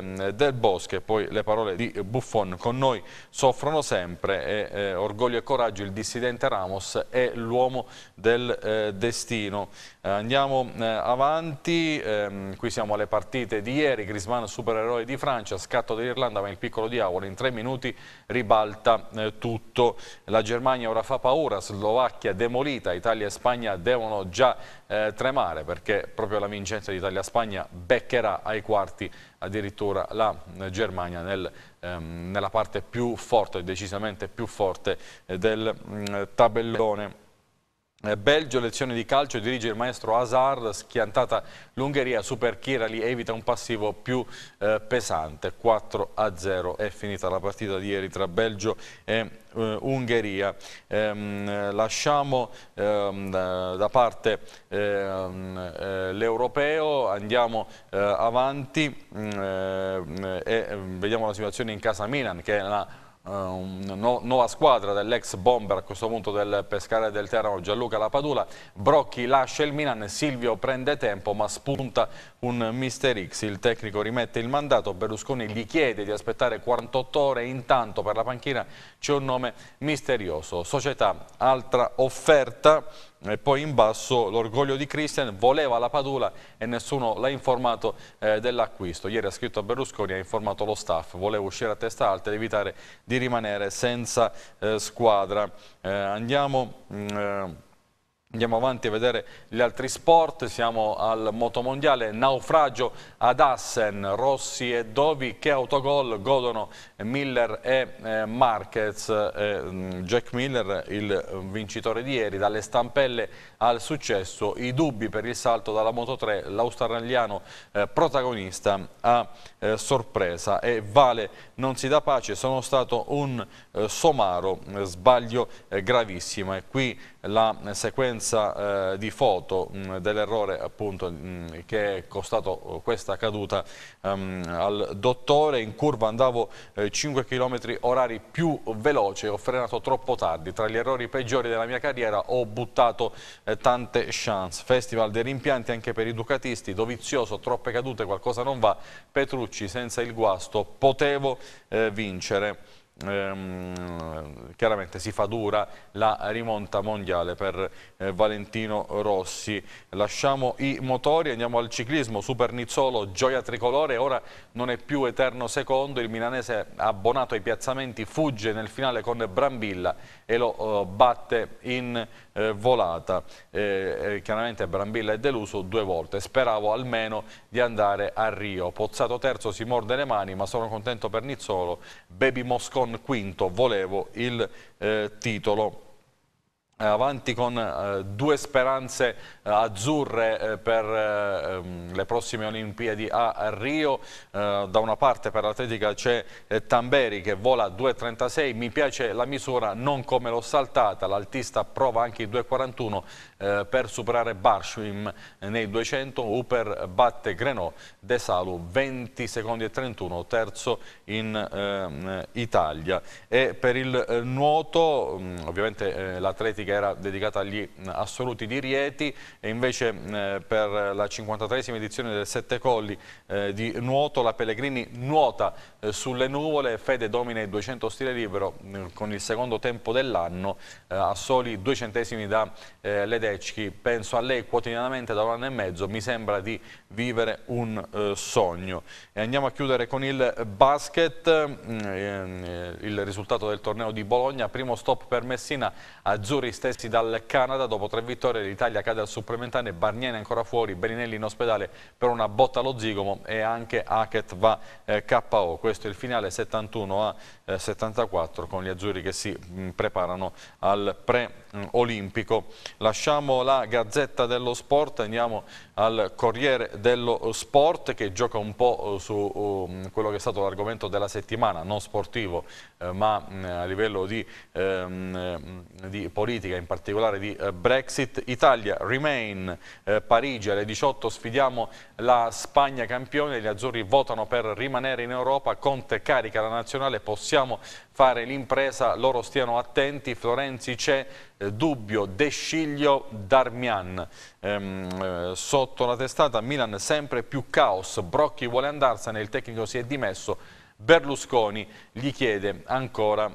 A: ehm, Del Bosque, e poi le parole di Buffon. Con noi soffrono sempre, e, eh, orgoglio e coraggio, il dissidente Ramos è l'uomo del eh, destino. Eh, andiamo eh, avanti, ehm, qui siamo alle partite di ieri, Grisman supereroe di Francia, scatto dell'Irlanda, ma il piccolo diavolo in tre minuti ribalta eh, tutto. La Germania ora fa paura, Slovacchia demolita, Italia e Spagna devono già eh, tremare perché proprio la vincenza di Italia-Spagna beccherà ai quarti addirittura la eh, Germania nel, ehm, nella parte più forte, decisamente più forte eh, del mh, mm, tabellone eh, Belgio, lezione di calcio, dirige il maestro Hazard, schiantata l'Ungheria, Super Kirali evita un passivo più eh, pesante, 4 a 0 è finita la partita di ieri tra Belgio e eh, Ungheria. Ehm, lasciamo ehm, da parte ehm, eh, l'europeo, andiamo eh, avanti mm, e mm, vediamo la situazione in casa Milan che è una eh, una no, nuova squadra dell'ex bomber a questo punto del Pescare del Teramo Gianluca Lapadula Brocchi lascia il Milan, Silvio prende tempo ma spunta un Mister X il tecnico rimette il mandato Berlusconi gli chiede di aspettare 48 ore intanto per la panchina c'è un nome misterioso società, altra offerta e poi in basso l'orgoglio di Christian voleva la Padula e nessuno l'ha informato eh, dell'acquisto. Ieri ha scritto a Berlusconi, ha informato lo staff, voleva uscire a testa alta ed evitare di rimanere senza eh, squadra. Eh, andiamo... Mh, mm, eh, Andiamo avanti a vedere gli altri sport, siamo al motomondiale, naufragio ad Assen, Rossi e Dovi che autogol godono Miller e eh, Marquez, mm, Jack Miller il vincitore di ieri, dalle stampelle al successo, i dubbi per il salto dalla Moto 3, l'australiano eh, protagonista a eh, sorpresa e Vale non si dà pace, sono stato un somaro, sbaglio gravissimo e qui la sequenza sequenza eh, di foto mm, dell'errore appunto mm, che è costato oh, questa caduta ehm, al dottore. In curva andavo eh, 5 km orari più veloce, ho frenato troppo tardi. Tra gli errori peggiori della mia carriera ho buttato eh, tante chance. Festival dei rimpianti anche per i Ducatisti, Dovizioso, troppe cadute, qualcosa non va. Petrucci senza il guasto, potevo eh, vincere ehm, chiaramente si fa dura la rimonta mondiale per eh, Valentino Rossi. Lasciamo i motori, andiamo al ciclismo, Super Nizzolo, gioia tricolore, ora non è più eterno secondo, il milanese abbonato ai piazzamenti fugge nel finale con Brambilla e lo eh, batte in eh, volata. Eh, eh, chiaramente Brambilla è deluso due volte, speravo almeno di andare a Rio. Pozzato terzo si morde le mani ma sono contento per Nizzolo, Baby Moscone con Quinto volevo il eh, titolo eh, avanti con eh, due speranze eh, azzurre eh, per eh, ehm, le prossime Olimpiadi a Rio. Eh, da una parte per l'atletica c'è Tamberi che vola 2,36, mi piace la misura non come l'ho saltata, l'altista prova anche i 2,41 per superare Barshwim nei 200, Uper batte Grenò, De Salu 20 secondi e 31, terzo in ehm, Italia. E per il nuoto, mm, ovviamente l'atletica che era dedicata agli assoluti di Rieti e invece per la 53esima edizione del Sette Colli eh, di nuoto la Pellegrini nuota eh, sulle nuvole, Fede domina i 200 stile libero con il secondo tempo dell'anno eh, a soli due centesimi da Ledecchi, penso a lei quotidianamente da un anno e mezzo, mi sembra di vivere un eh, sogno. E andiamo a chiudere con il basket, mm, eh, il risultato del torneo di Bologna, primo stop per Messina, azzurri stessi dal Canada, dopo tre vittorie l'Italia cade al supplementare, Barnieri ancora fuori, Beninelli in ospedale per una botta allo zigomo e anche Hackett va eh, KO. Questo è il finale 71 a 74 eh, con gli azzurri che si mh, mm, preparano al pre Mm, olimpico. Lasciamo la Gazzetta dello Sport, andiamo al Corriere dello Sport che gioca un po' uh, su um, quello che è stato l'argomento della settimana, non sportivo eh, ma mm, a livello di, ehm, mm, di politica, in particolare di eh, Brexit. Italia, Remain, eh, Parigi alle 18 sfidiamo la Spagna campione, gli azzurri votano per rimanere in Europa, Conte carica la nazionale, possiamo fare l'impresa, loro stiano attenti, Florenzi c'è, Dubbio, De Sciglio, Darmian. Ehm, eh, sotto la testata Milan sempre più caos, Brocchi vuole andarsene, il tecnico si è dimesso, Berlusconi gli chiede ancora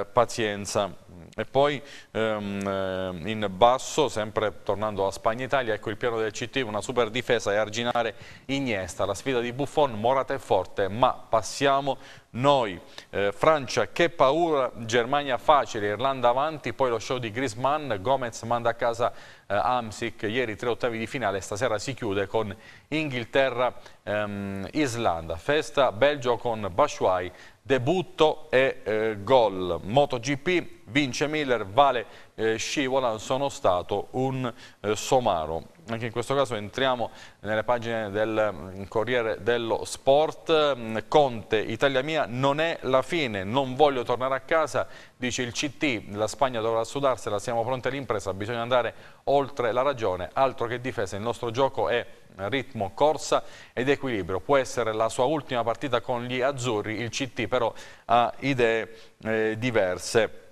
A: eh, pazienza e poi ehm, eh, in basso, sempre tornando a Spagna-Italia, ecco il piano del CT, una super difesa e arginare Iniesta, la sfida di Buffon, Morata è forte, ma passiamo noi. Eh, Francia, che paura, Germania facile, Irlanda avanti, poi lo show di Griezmann, Gomez manda a casa eh, Amsic, ieri tre ottavi di finale, stasera si chiude con Inghilterra-Islanda. Ehm, Festa Belgio con Bashuai, debutto e eh, gol. MotoGP, vince Miller, Vale eh, scivola, sono stato un eh, somaro. Anche in questo caso entriamo nelle pagine del mm, Corriere dello Sport. Mm, Conte, Italia mia, non è la fine, non voglio tornare a casa, dice il CT, la Spagna dovrà sudarsela, siamo pronti all'impresa, bisogna andare oltre la ragione, altro che difesa, il nostro gioco è ritmo, corsa ed equilibrio. Può essere la sua ultima partita con gli azzurri, il CT però ha idee eh, diverse.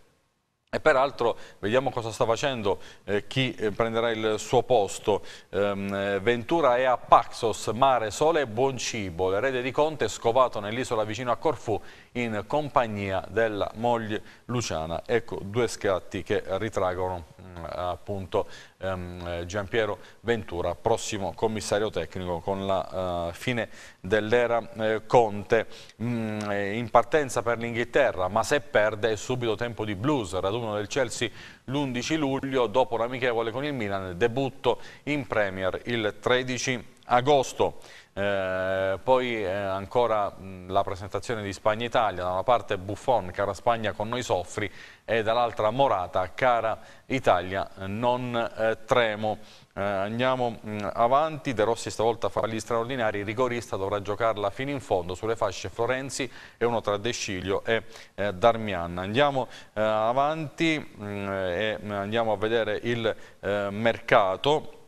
A: E peraltro vediamo cosa sta facendo eh, chi eh, prenderà il suo posto. Ehm, eh, Ventura è a Paxos, mare, sole e buon cibo. L'erede di Conte è scovato nell'isola vicino a Corfù in compagnia della moglie Luciana. Ecco due scatti che ritraggono mm, appunto ehm, Giampiero Ventura, prossimo commissario tecnico con la eh, fine dell'era eh, Conte mm, in partenza per l'Inghilterra, ma se perde è subito tempo di blues, raduno del Chelsea l'11 luglio dopo l'amichevole con il Milan, debutto in Premier il 13 luglio agosto. Eh, poi eh, ancora mh, la presentazione di Spagna-Italia, da una parte Buffon, cara Spagna con noi soffri e dall'altra Morata, cara Italia non eh, tremo. Eh, andiamo mh, avanti, De Rossi stavolta fa gli straordinari, rigorista dovrà giocarla fino in fondo sulle fasce Florenzi e uno tra De Sciglio e eh, Darmian. Andiamo eh, avanti mh, e andiamo a vedere il mercato.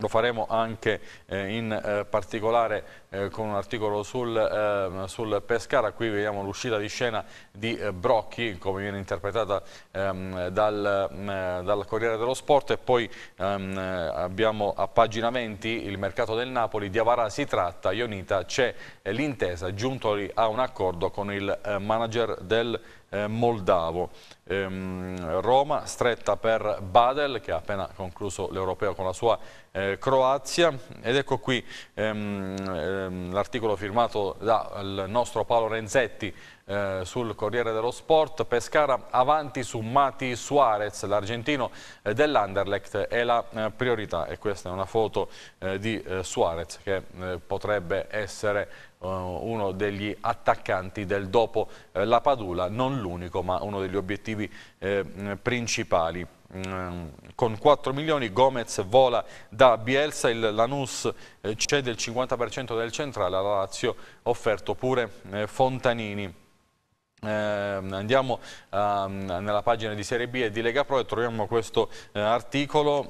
A: Lo faremo anche eh, in eh, particolare eh, con un articolo sul, ehm, sul, Pescara, qui vediamo l'uscita di scena di eh, Brocchi, come viene interpretata ehm, dal, mh, mm, eh, dal, Corriere dello Sport e poi ehm, eh, abbiamo a pagina 20 il mercato del Napoli, di Avarà si tratta, Ionita c'è l'intesa, giunto a un accordo con il manager del Moldavo ehm, Roma, stretta per Badel che ha appena concluso l'Europeo con la sua eh, Croazia ed ecco qui ehm, ehm, l'articolo firmato dal nostro Paolo Renzetti eh, sul Corriere dello Sport, Pescara avanti su Mati Suarez, l'argentino eh, dell'Anderlecht è la eh, priorità e questa è una foto di Suarez che potrebbe essere eh, uno degli attaccanti del dopo eh, la Padula, non l'unico ma uno degli obiettivi eh, principali mm, con 4 milioni Gomez vola da Bielsa, il Lanus cede il 50% del centrale alla Lazio, offerto pure Fontanini. Eh, andiamo eh, nella pagina di Serie B e di Lega Pro e troviamo questo eh, articolo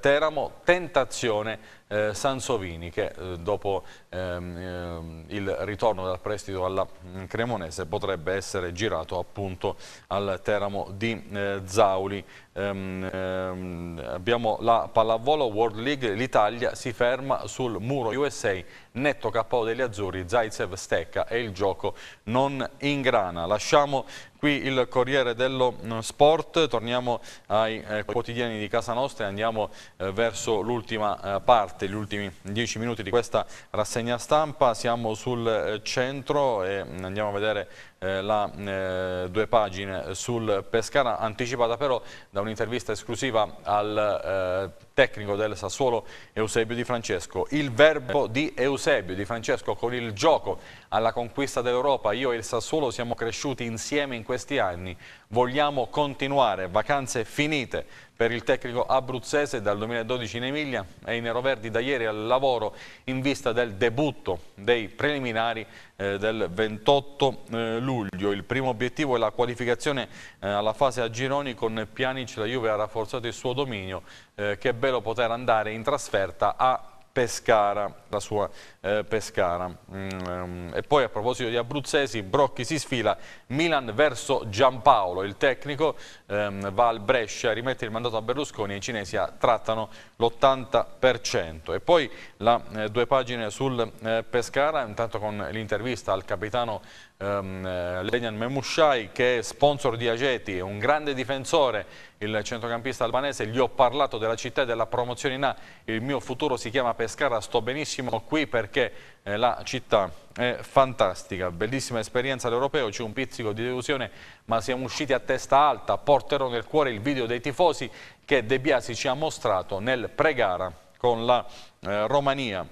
A: Teramo, tentazione eh, Sansovini che eh, dopo ehm, ehm il ritorno dal prestito alla mm, Cremonese potrebbe essere girato appunto al Teramo di eh, Zauli. Ehm, ehm, abbiamo la pallavolo World League, l'Italia si ferma sul muro USA, netto KO degli Azzurri, Zaitsev stecca e il gioco non ingrana. Lasciamo Qui il Corriere dello eh, Sport, torniamo ai eh, quotidiani di casa nostra e andiamo eh, verso l'ultima parte, gli ultimi dieci minuti di questa rassegna stampa. Siamo sul centro e andiamo a vedere eh, la eh, due pagine sul Pescara, anticipata però da un'intervista esclusiva al eh, tecnico del Sassuolo Eusebio Di Francesco. Il verbo di Eusebio Di Francesco con il gioco alla conquista dell'Europa, io e il Sassuolo siamo cresciuti insieme in questi anni, vogliamo continuare, vacanze finite per il tecnico abruzzese dal 2012 in Emilia e i neroverdi da ieri al lavoro in vista del debutto dei preliminari eh, del 28 eh, luglio. Il primo obiettivo è la qualificazione eh, alla fase a gironi con Pjanic, la Juve ha rafforzato il suo dominio, eh, che è bello poter andare in trasferta a Pescara, la sua eh, Pescara. Mm, ehm, e poi a proposito di abruzzesi, Brocchi si sfila, Milan verso Giampaolo, il tecnico ehm, va al Brescia, rimette il mandato a Berlusconi e i cinesi trattano l'80%. E poi la, eh, due pagine sul eh, Pescara, intanto con l'intervista al capitano ehm, eh, Lenian Memushai che è sponsor di Ageti, un grande difensore, il centrocampista albanese, gli ho parlato della città e della promozione in A, il mio futuro si chiama Pescara, sto benissimo qui perché eh, la città è fantastica, bellissima esperienza all'europeo, c'è un pizzico di delusione ma siamo usciti a testa alta, porterò nel cuore il video dei tifosi che De Biasi ci ha mostrato nel pregara con la eh, Romania.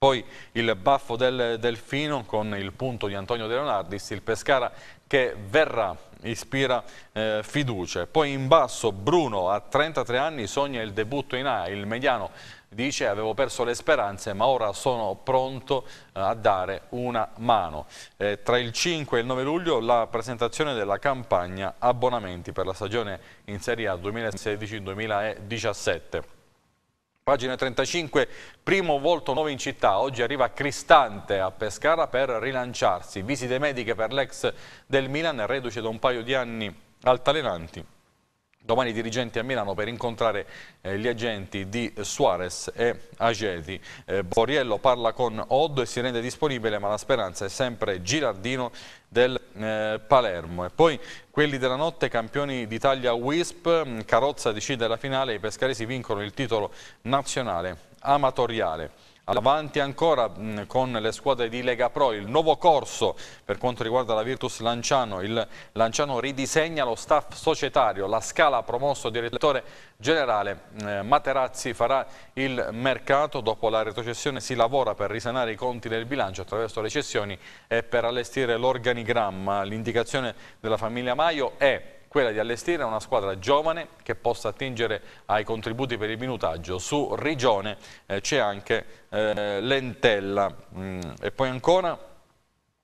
A: Poi il baffo del Delfino con il punto di Antonio De Leonardis, il Pescara che verrà ispira eh, fiducia. Poi in basso Bruno a 33 anni sogna il debutto in A, il mediano dice avevo perso le speranze ma ora sono pronto eh, a dare una mano. Eh, tra il 5 e il 9 luglio la presentazione della campagna abbonamenti per la stagione in Serie A 2016-2017. Pagina 35, primo volto nuovo in città, oggi arriva Cristante a Pescara per rilanciarsi. Visite mediche per l'ex del Milan, reduce da un paio di anni altalenanti domani i dirigenti a Milano per incontrare eh, gli agenti di Suarez e Ageti. Eh, Boriello parla con Oddo e si rende disponibile, ma la speranza è sempre Girardino del eh, Palermo. E poi quelli della notte, campioni d'Italia Wisp, mm, Carozza decide la finale, i pescaresi vincono il titolo nazionale amatoriale. Avanti ancora mh, mm, con le squadre di Lega Pro, il nuovo corso per quanto riguarda la Virtus Lanciano, il Lanciano ridisegna lo staff societario, la Scala promosso direttore generale, eh, Materazzi farà il mercato, dopo la retrocessione si lavora per risanare i conti del bilancio attraverso le cessioni e per allestire l'organigramma, l'indicazione della famiglia Maio è quella di allestire una squadra giovane che possa attingere ai contributi per il minutaggio. Su Rigione eh, c'è anche eh, Lentella mm, e poi ancora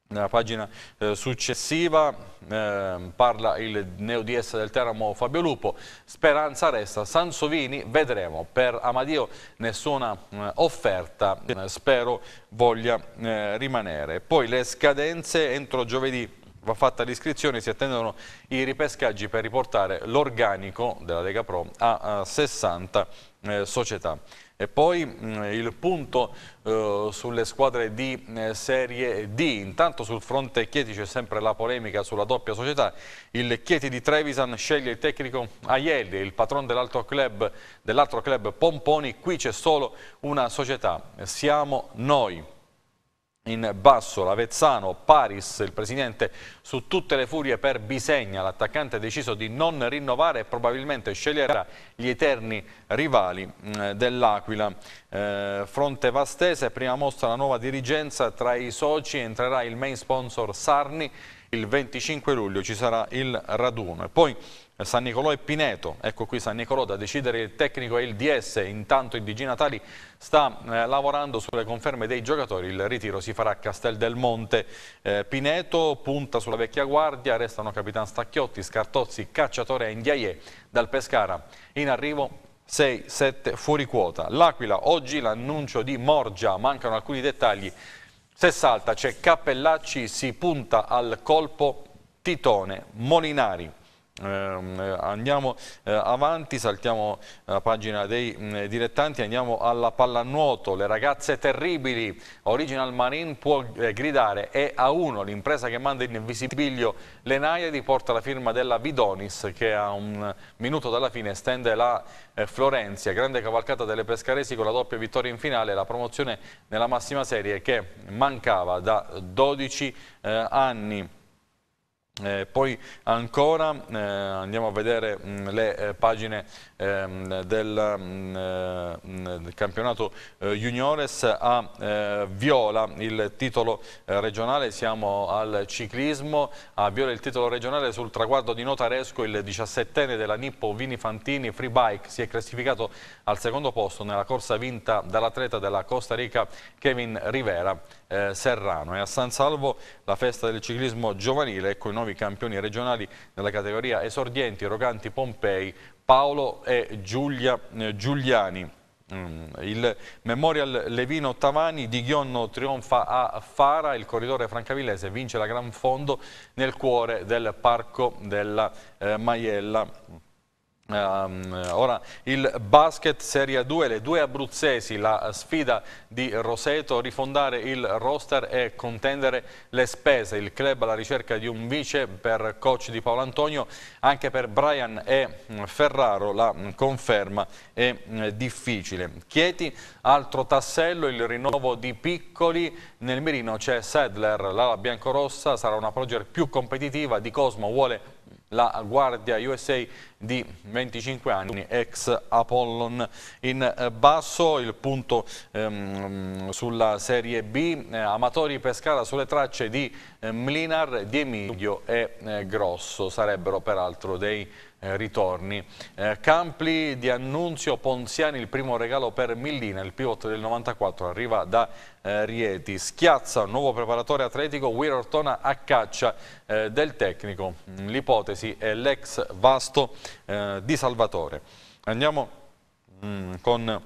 A: nella pagina eh, successiva eh, parla il neo neodies del Teramo Fabio Lupo, Speranza resta, Sansovini vedremo, per Amadio nessuna eh, offerta, eh, spero voglia eh, rimanere. Poi le scadenze entro giovedì va fatta l'iscrizione, si attendono i ripescaggi per riportare l'organico della Lega Pro a 60 eh, società. E poi mh, mm, il punto eh, sulle squadre di eh, Serie D. Intanto sul fronte Chieti c'è sempre la polemica sulla doppia società. Il Chieti di Trevisan sceglie il tecnico Aielli, il patron dell'altro club, dell club Pomponi. Qui c'è solo una società, siamo noi in basso l'Avezzano, Paris, il presidente su tutte le furie per Bisegna, l'attaccante ha deciso di non rinnovare e probabilmente sceglierà gli eterni rivali mm, dell'Aquila. Eh, fronte Vastese, prima mostra la nuova dirigenza, tra i soci entrerà il main sponsor Sarni, il 25 luglio ci sarà il raduno. E poi eh, San Nicolò e Pineto, ecco qui San Nicolò da decidere il tecnico e il DS, intanto il DG Natali sta eh, lavorando sulle conferme dei giocatori, il ritiro si farà a Castel del Monte, eh, Pineto punta sulla vecchia guardia, restano Capitan Stacchiotti, Scartozzi, Cacciatore e Indiaie dal Pescara, in arrivo 6-7 fuori quota, l'Aquila oggi l'annuncio di Morgia, mancano alcuni dettagli, se salta c'è Cappellacci, si punta al colpo Titone, Molinari. Ehm, eh, andiamo eh, avanti, saltiamo la eh, pagina dei mm, dilettanti, andiamo alla pallanuoto, le ragazze terribili, Original Marine può gridare è a uno, l'impresa che manda in visibilio le Naiadi porta la firma della Vidonis che a un minuto dalla fine stende la Florenzia, grande cavalcata delle Pescaresi con la doppia vittoria in finale, la promozione nella massima serie che mancava da 12 anni. Eh, poi ancora eh, andiamo a vedere mh, mm, le eh, pagine ehm, del, mh, mm, eh, mm, del, campionato eh, juniores a eh, Viola il titolo regionale, siamo al ciclismo, a Viola il titolo regionale sul traguardo di Notaresco, il 17enne della Nippo Vini Fantini Free Bike si è classificato al secondo posto nella corsa vinta dall'atleta della Costa Rica Kevin Rivera Serrano e a San Salvo la festa del ciclismo giovanile con ecco, noi nuovi campioni regionali nella categoria esordienti, roganti Pompei, Paolo e Giulia eh, Giuliani. Mm, il Memorial Levino Tavani di Ghionno trionfa a Fara, il corridore francavillese vince la Gran Fondo nel cuore del Parco della eh, Maiella. Ehm, ora il basket Serie 2, le due abruzzesi, la sfida di Roseto, rifondare il roster e contendere le spese. Il club alla ricerca di un vice per coach di Paolo Antonio, anche per Brian e mm, Ferraro la mm, conferma è mm, difficile. Chieti, altro tassello, il rinnovo di Piccoli, nel mirino c'è Sedler, l'ala biancorossa sarà una project più competitiva, Di Cosmo vuole la guardia USA di 25 anni, ex Apollon in eh, basso, il punto ehm, sulla Serie B, eh, Amatori Pescara sulle tracce di eh, Mlinar, Di Emilio e eh, Grosso, sarebbero peraltro dei eh, ritorni. Eh, Campli di Annunzio Ponziani, il primo regalo per Millina, il pivot del 94, arriva da eh, Rieti. Schiazza, un nuovo preparatore atletico, Guiro Ortona a caccia eh, del tecnico. L'ipotesi è l'ex Vasto eh, di Salvatore. Andiamo mh, mm, con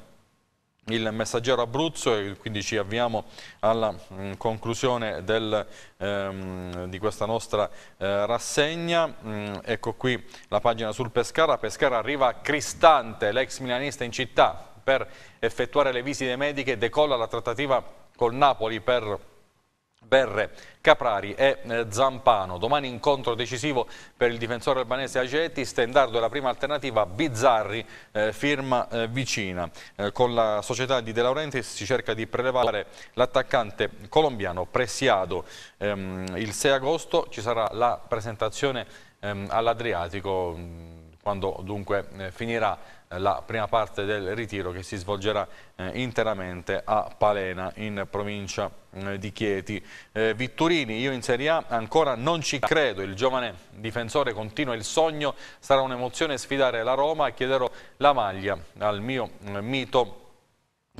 A: il messaggero Abruzzo e quindi ci avviamo alla mh, mm, conclusione del, ehm, di questa nostra eh, rassegna. Mh, mm, ecco qui la pagina sul Pescara. Pescara arriva a Cristante, l'ex milanista in città per effettuare le visite mediche, decolla la trattativa col Napoli per Berre, Caprari e eh, Zampano. Domani incontro decisivo per il difensore albanese Agetti, Stendardo è la prima alternativa, Bizzarri eh, firma eh, vicina. Eh, con la società di De Laurenti si cerca di prelevare l'attaccante colombiano Presiado. Ehm, il 6 agosto ci sarà la presentazione ehm, all'Adriatico mm, quando dunque eh, finirà la prima parte del ritiro che si svolgerà eh, interamente a Palena in provincia eh, di Chieti. Eh, Vitturini, io in Serie A ancora non ci credo, il giovane difensore continua il sogno, sarà un'emozione sfidare la Roma e chiederò la maglia al mio eh, mito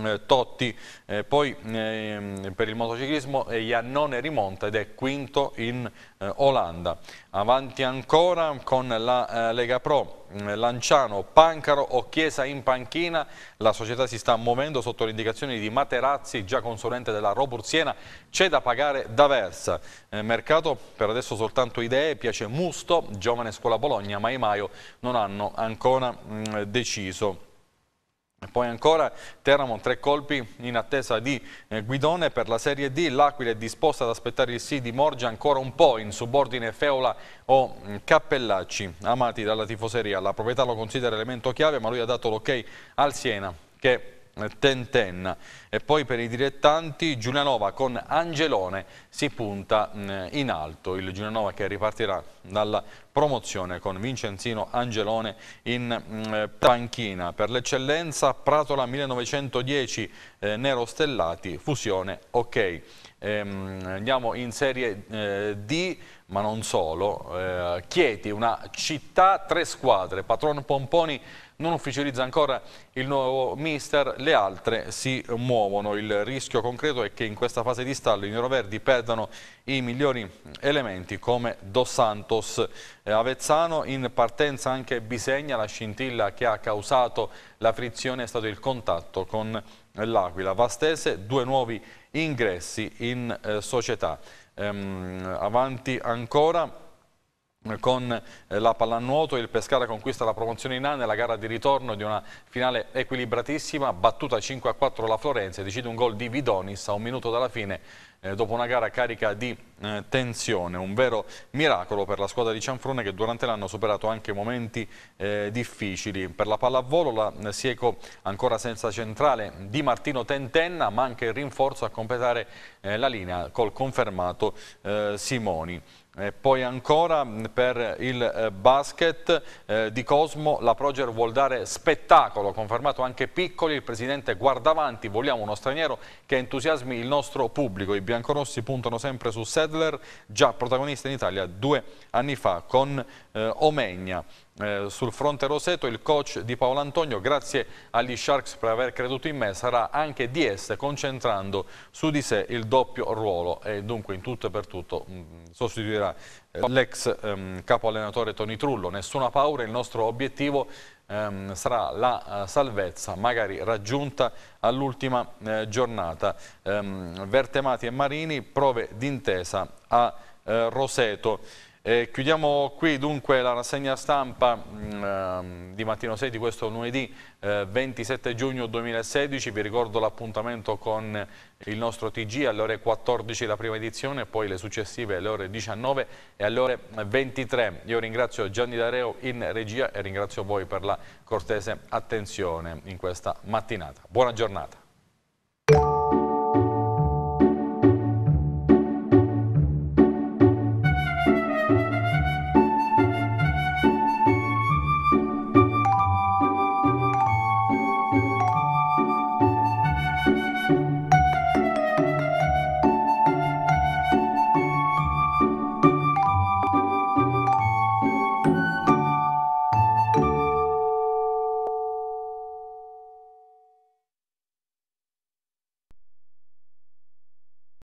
A: eh, Totti, eh, poi eh, per il motociclismo eh, Iannone rimonta ed è quinto in eh, Olanda. Avanti ancora con la eh, Lega Pro, Lanciano, Pancaro o Chiesa in panchina, la società si sta muovendo sotto le indicazioni di Materazzi, già consulente della Robursiena, c'è da pagare da Versa. mercato per adesso soltanto idee, piace Musto, giovane scuola Bologna, ma i Maio non hanno ancora mh, mm, deciso. Poi ancora Teramo, tre colpi in attesa di eh, Guidone per la Serie D. L'Aquila è disposta ad aspettare il sì di Morgia ancora un po' in subordine Feola o mm, Cappellacci. Amati dalla tifoseria, la proprietà lo considera elemento chiave ma lui ha dato l'ok al Siena che Tentenna e poi per i direttanti Giulianova con Angelone si punta mm, in alto, il Giulianova che ripartirà dalla promozione con Vincenzino Angelone in mm, panchina. Per l'eccellenza Pratola 1910 eh, Nero Stellati, fusione ok. Ehm, andiamo in serie eh, D ma non solo, eh, Chieti una città, tre squadre, Patron Pomponi non ufficializza ancora il nuovo mister, le altre si muovono. Il rischio concreto è che in questa fase di stallo i neroverdi perdano i migliori elementi come Dos Santos eh, Avezzano, in partenza anche Bisegna, la scintilla che ha causato la frizione è stato il contatto con l'Aquila. Vastese, due nuovi ingressi in eh, società. Ehm, avanti ancora con eh, la pallanuoto il Pescara conquista la promozione in A nella gara di ritorno di una finale equilibratissima battuta 5-4 a la Florenza decide un gol di Vidonis a un minuto dalla fine eh, dopo una gara carica di eh, tensione, un vero miracolo per la squadra di Cianfrone che durante l'anno ha superato anche momenti eh, difficili. Per la pallavolo la eh, Sieco ancora senza centrale di Martino Tentenna ma anche il rinforzo a completare eh, la linea col confermato eh, Simoni. E poi ancora mm, per il basket eh, di Cosmo la Proger vuol dare spettacolo, confermato anche Piccoli, il presidente guarda avanti, vogliamo uno straniero che entusiasmi il nostro pubblico. I biancorossi puntano sempre su Sedler, già protagonista in Italia due anni fa con eh, Omegna. Eh, sul fronte roseto il coach di Paolo Antonio, grazie agli Sharks per aver creduto in me, sarà anche DS concentrando su di sé il doppio ruolo e dunque in tutto e per tutto mh, mm, sostituirà eh, l'ex ehm, capo allenatore Tony Trullo. Nessuna paura, il nostro obiettivo è ehm, sarà la eh, salvezza magari raggiunta all'ultima eh, giornata. Ehm, Vertemati e Marini prove d'intesa a eh, Roseto. Eh, chiudiamo qui dunque la rassegna stampa mh, mm, ehm, di Mattino 6 di questo lunedì eh, 27 giugno 2016, vi ricordo l'appuntamento con il nostro TG alle ore 14 la prima edizione, poi le successive alle ore 19 e alle ore 23. Io ringrazio Gianni D'Areo in regia e ringrazio voi per la cortese attenzione in questa mattinata. Buona giornata.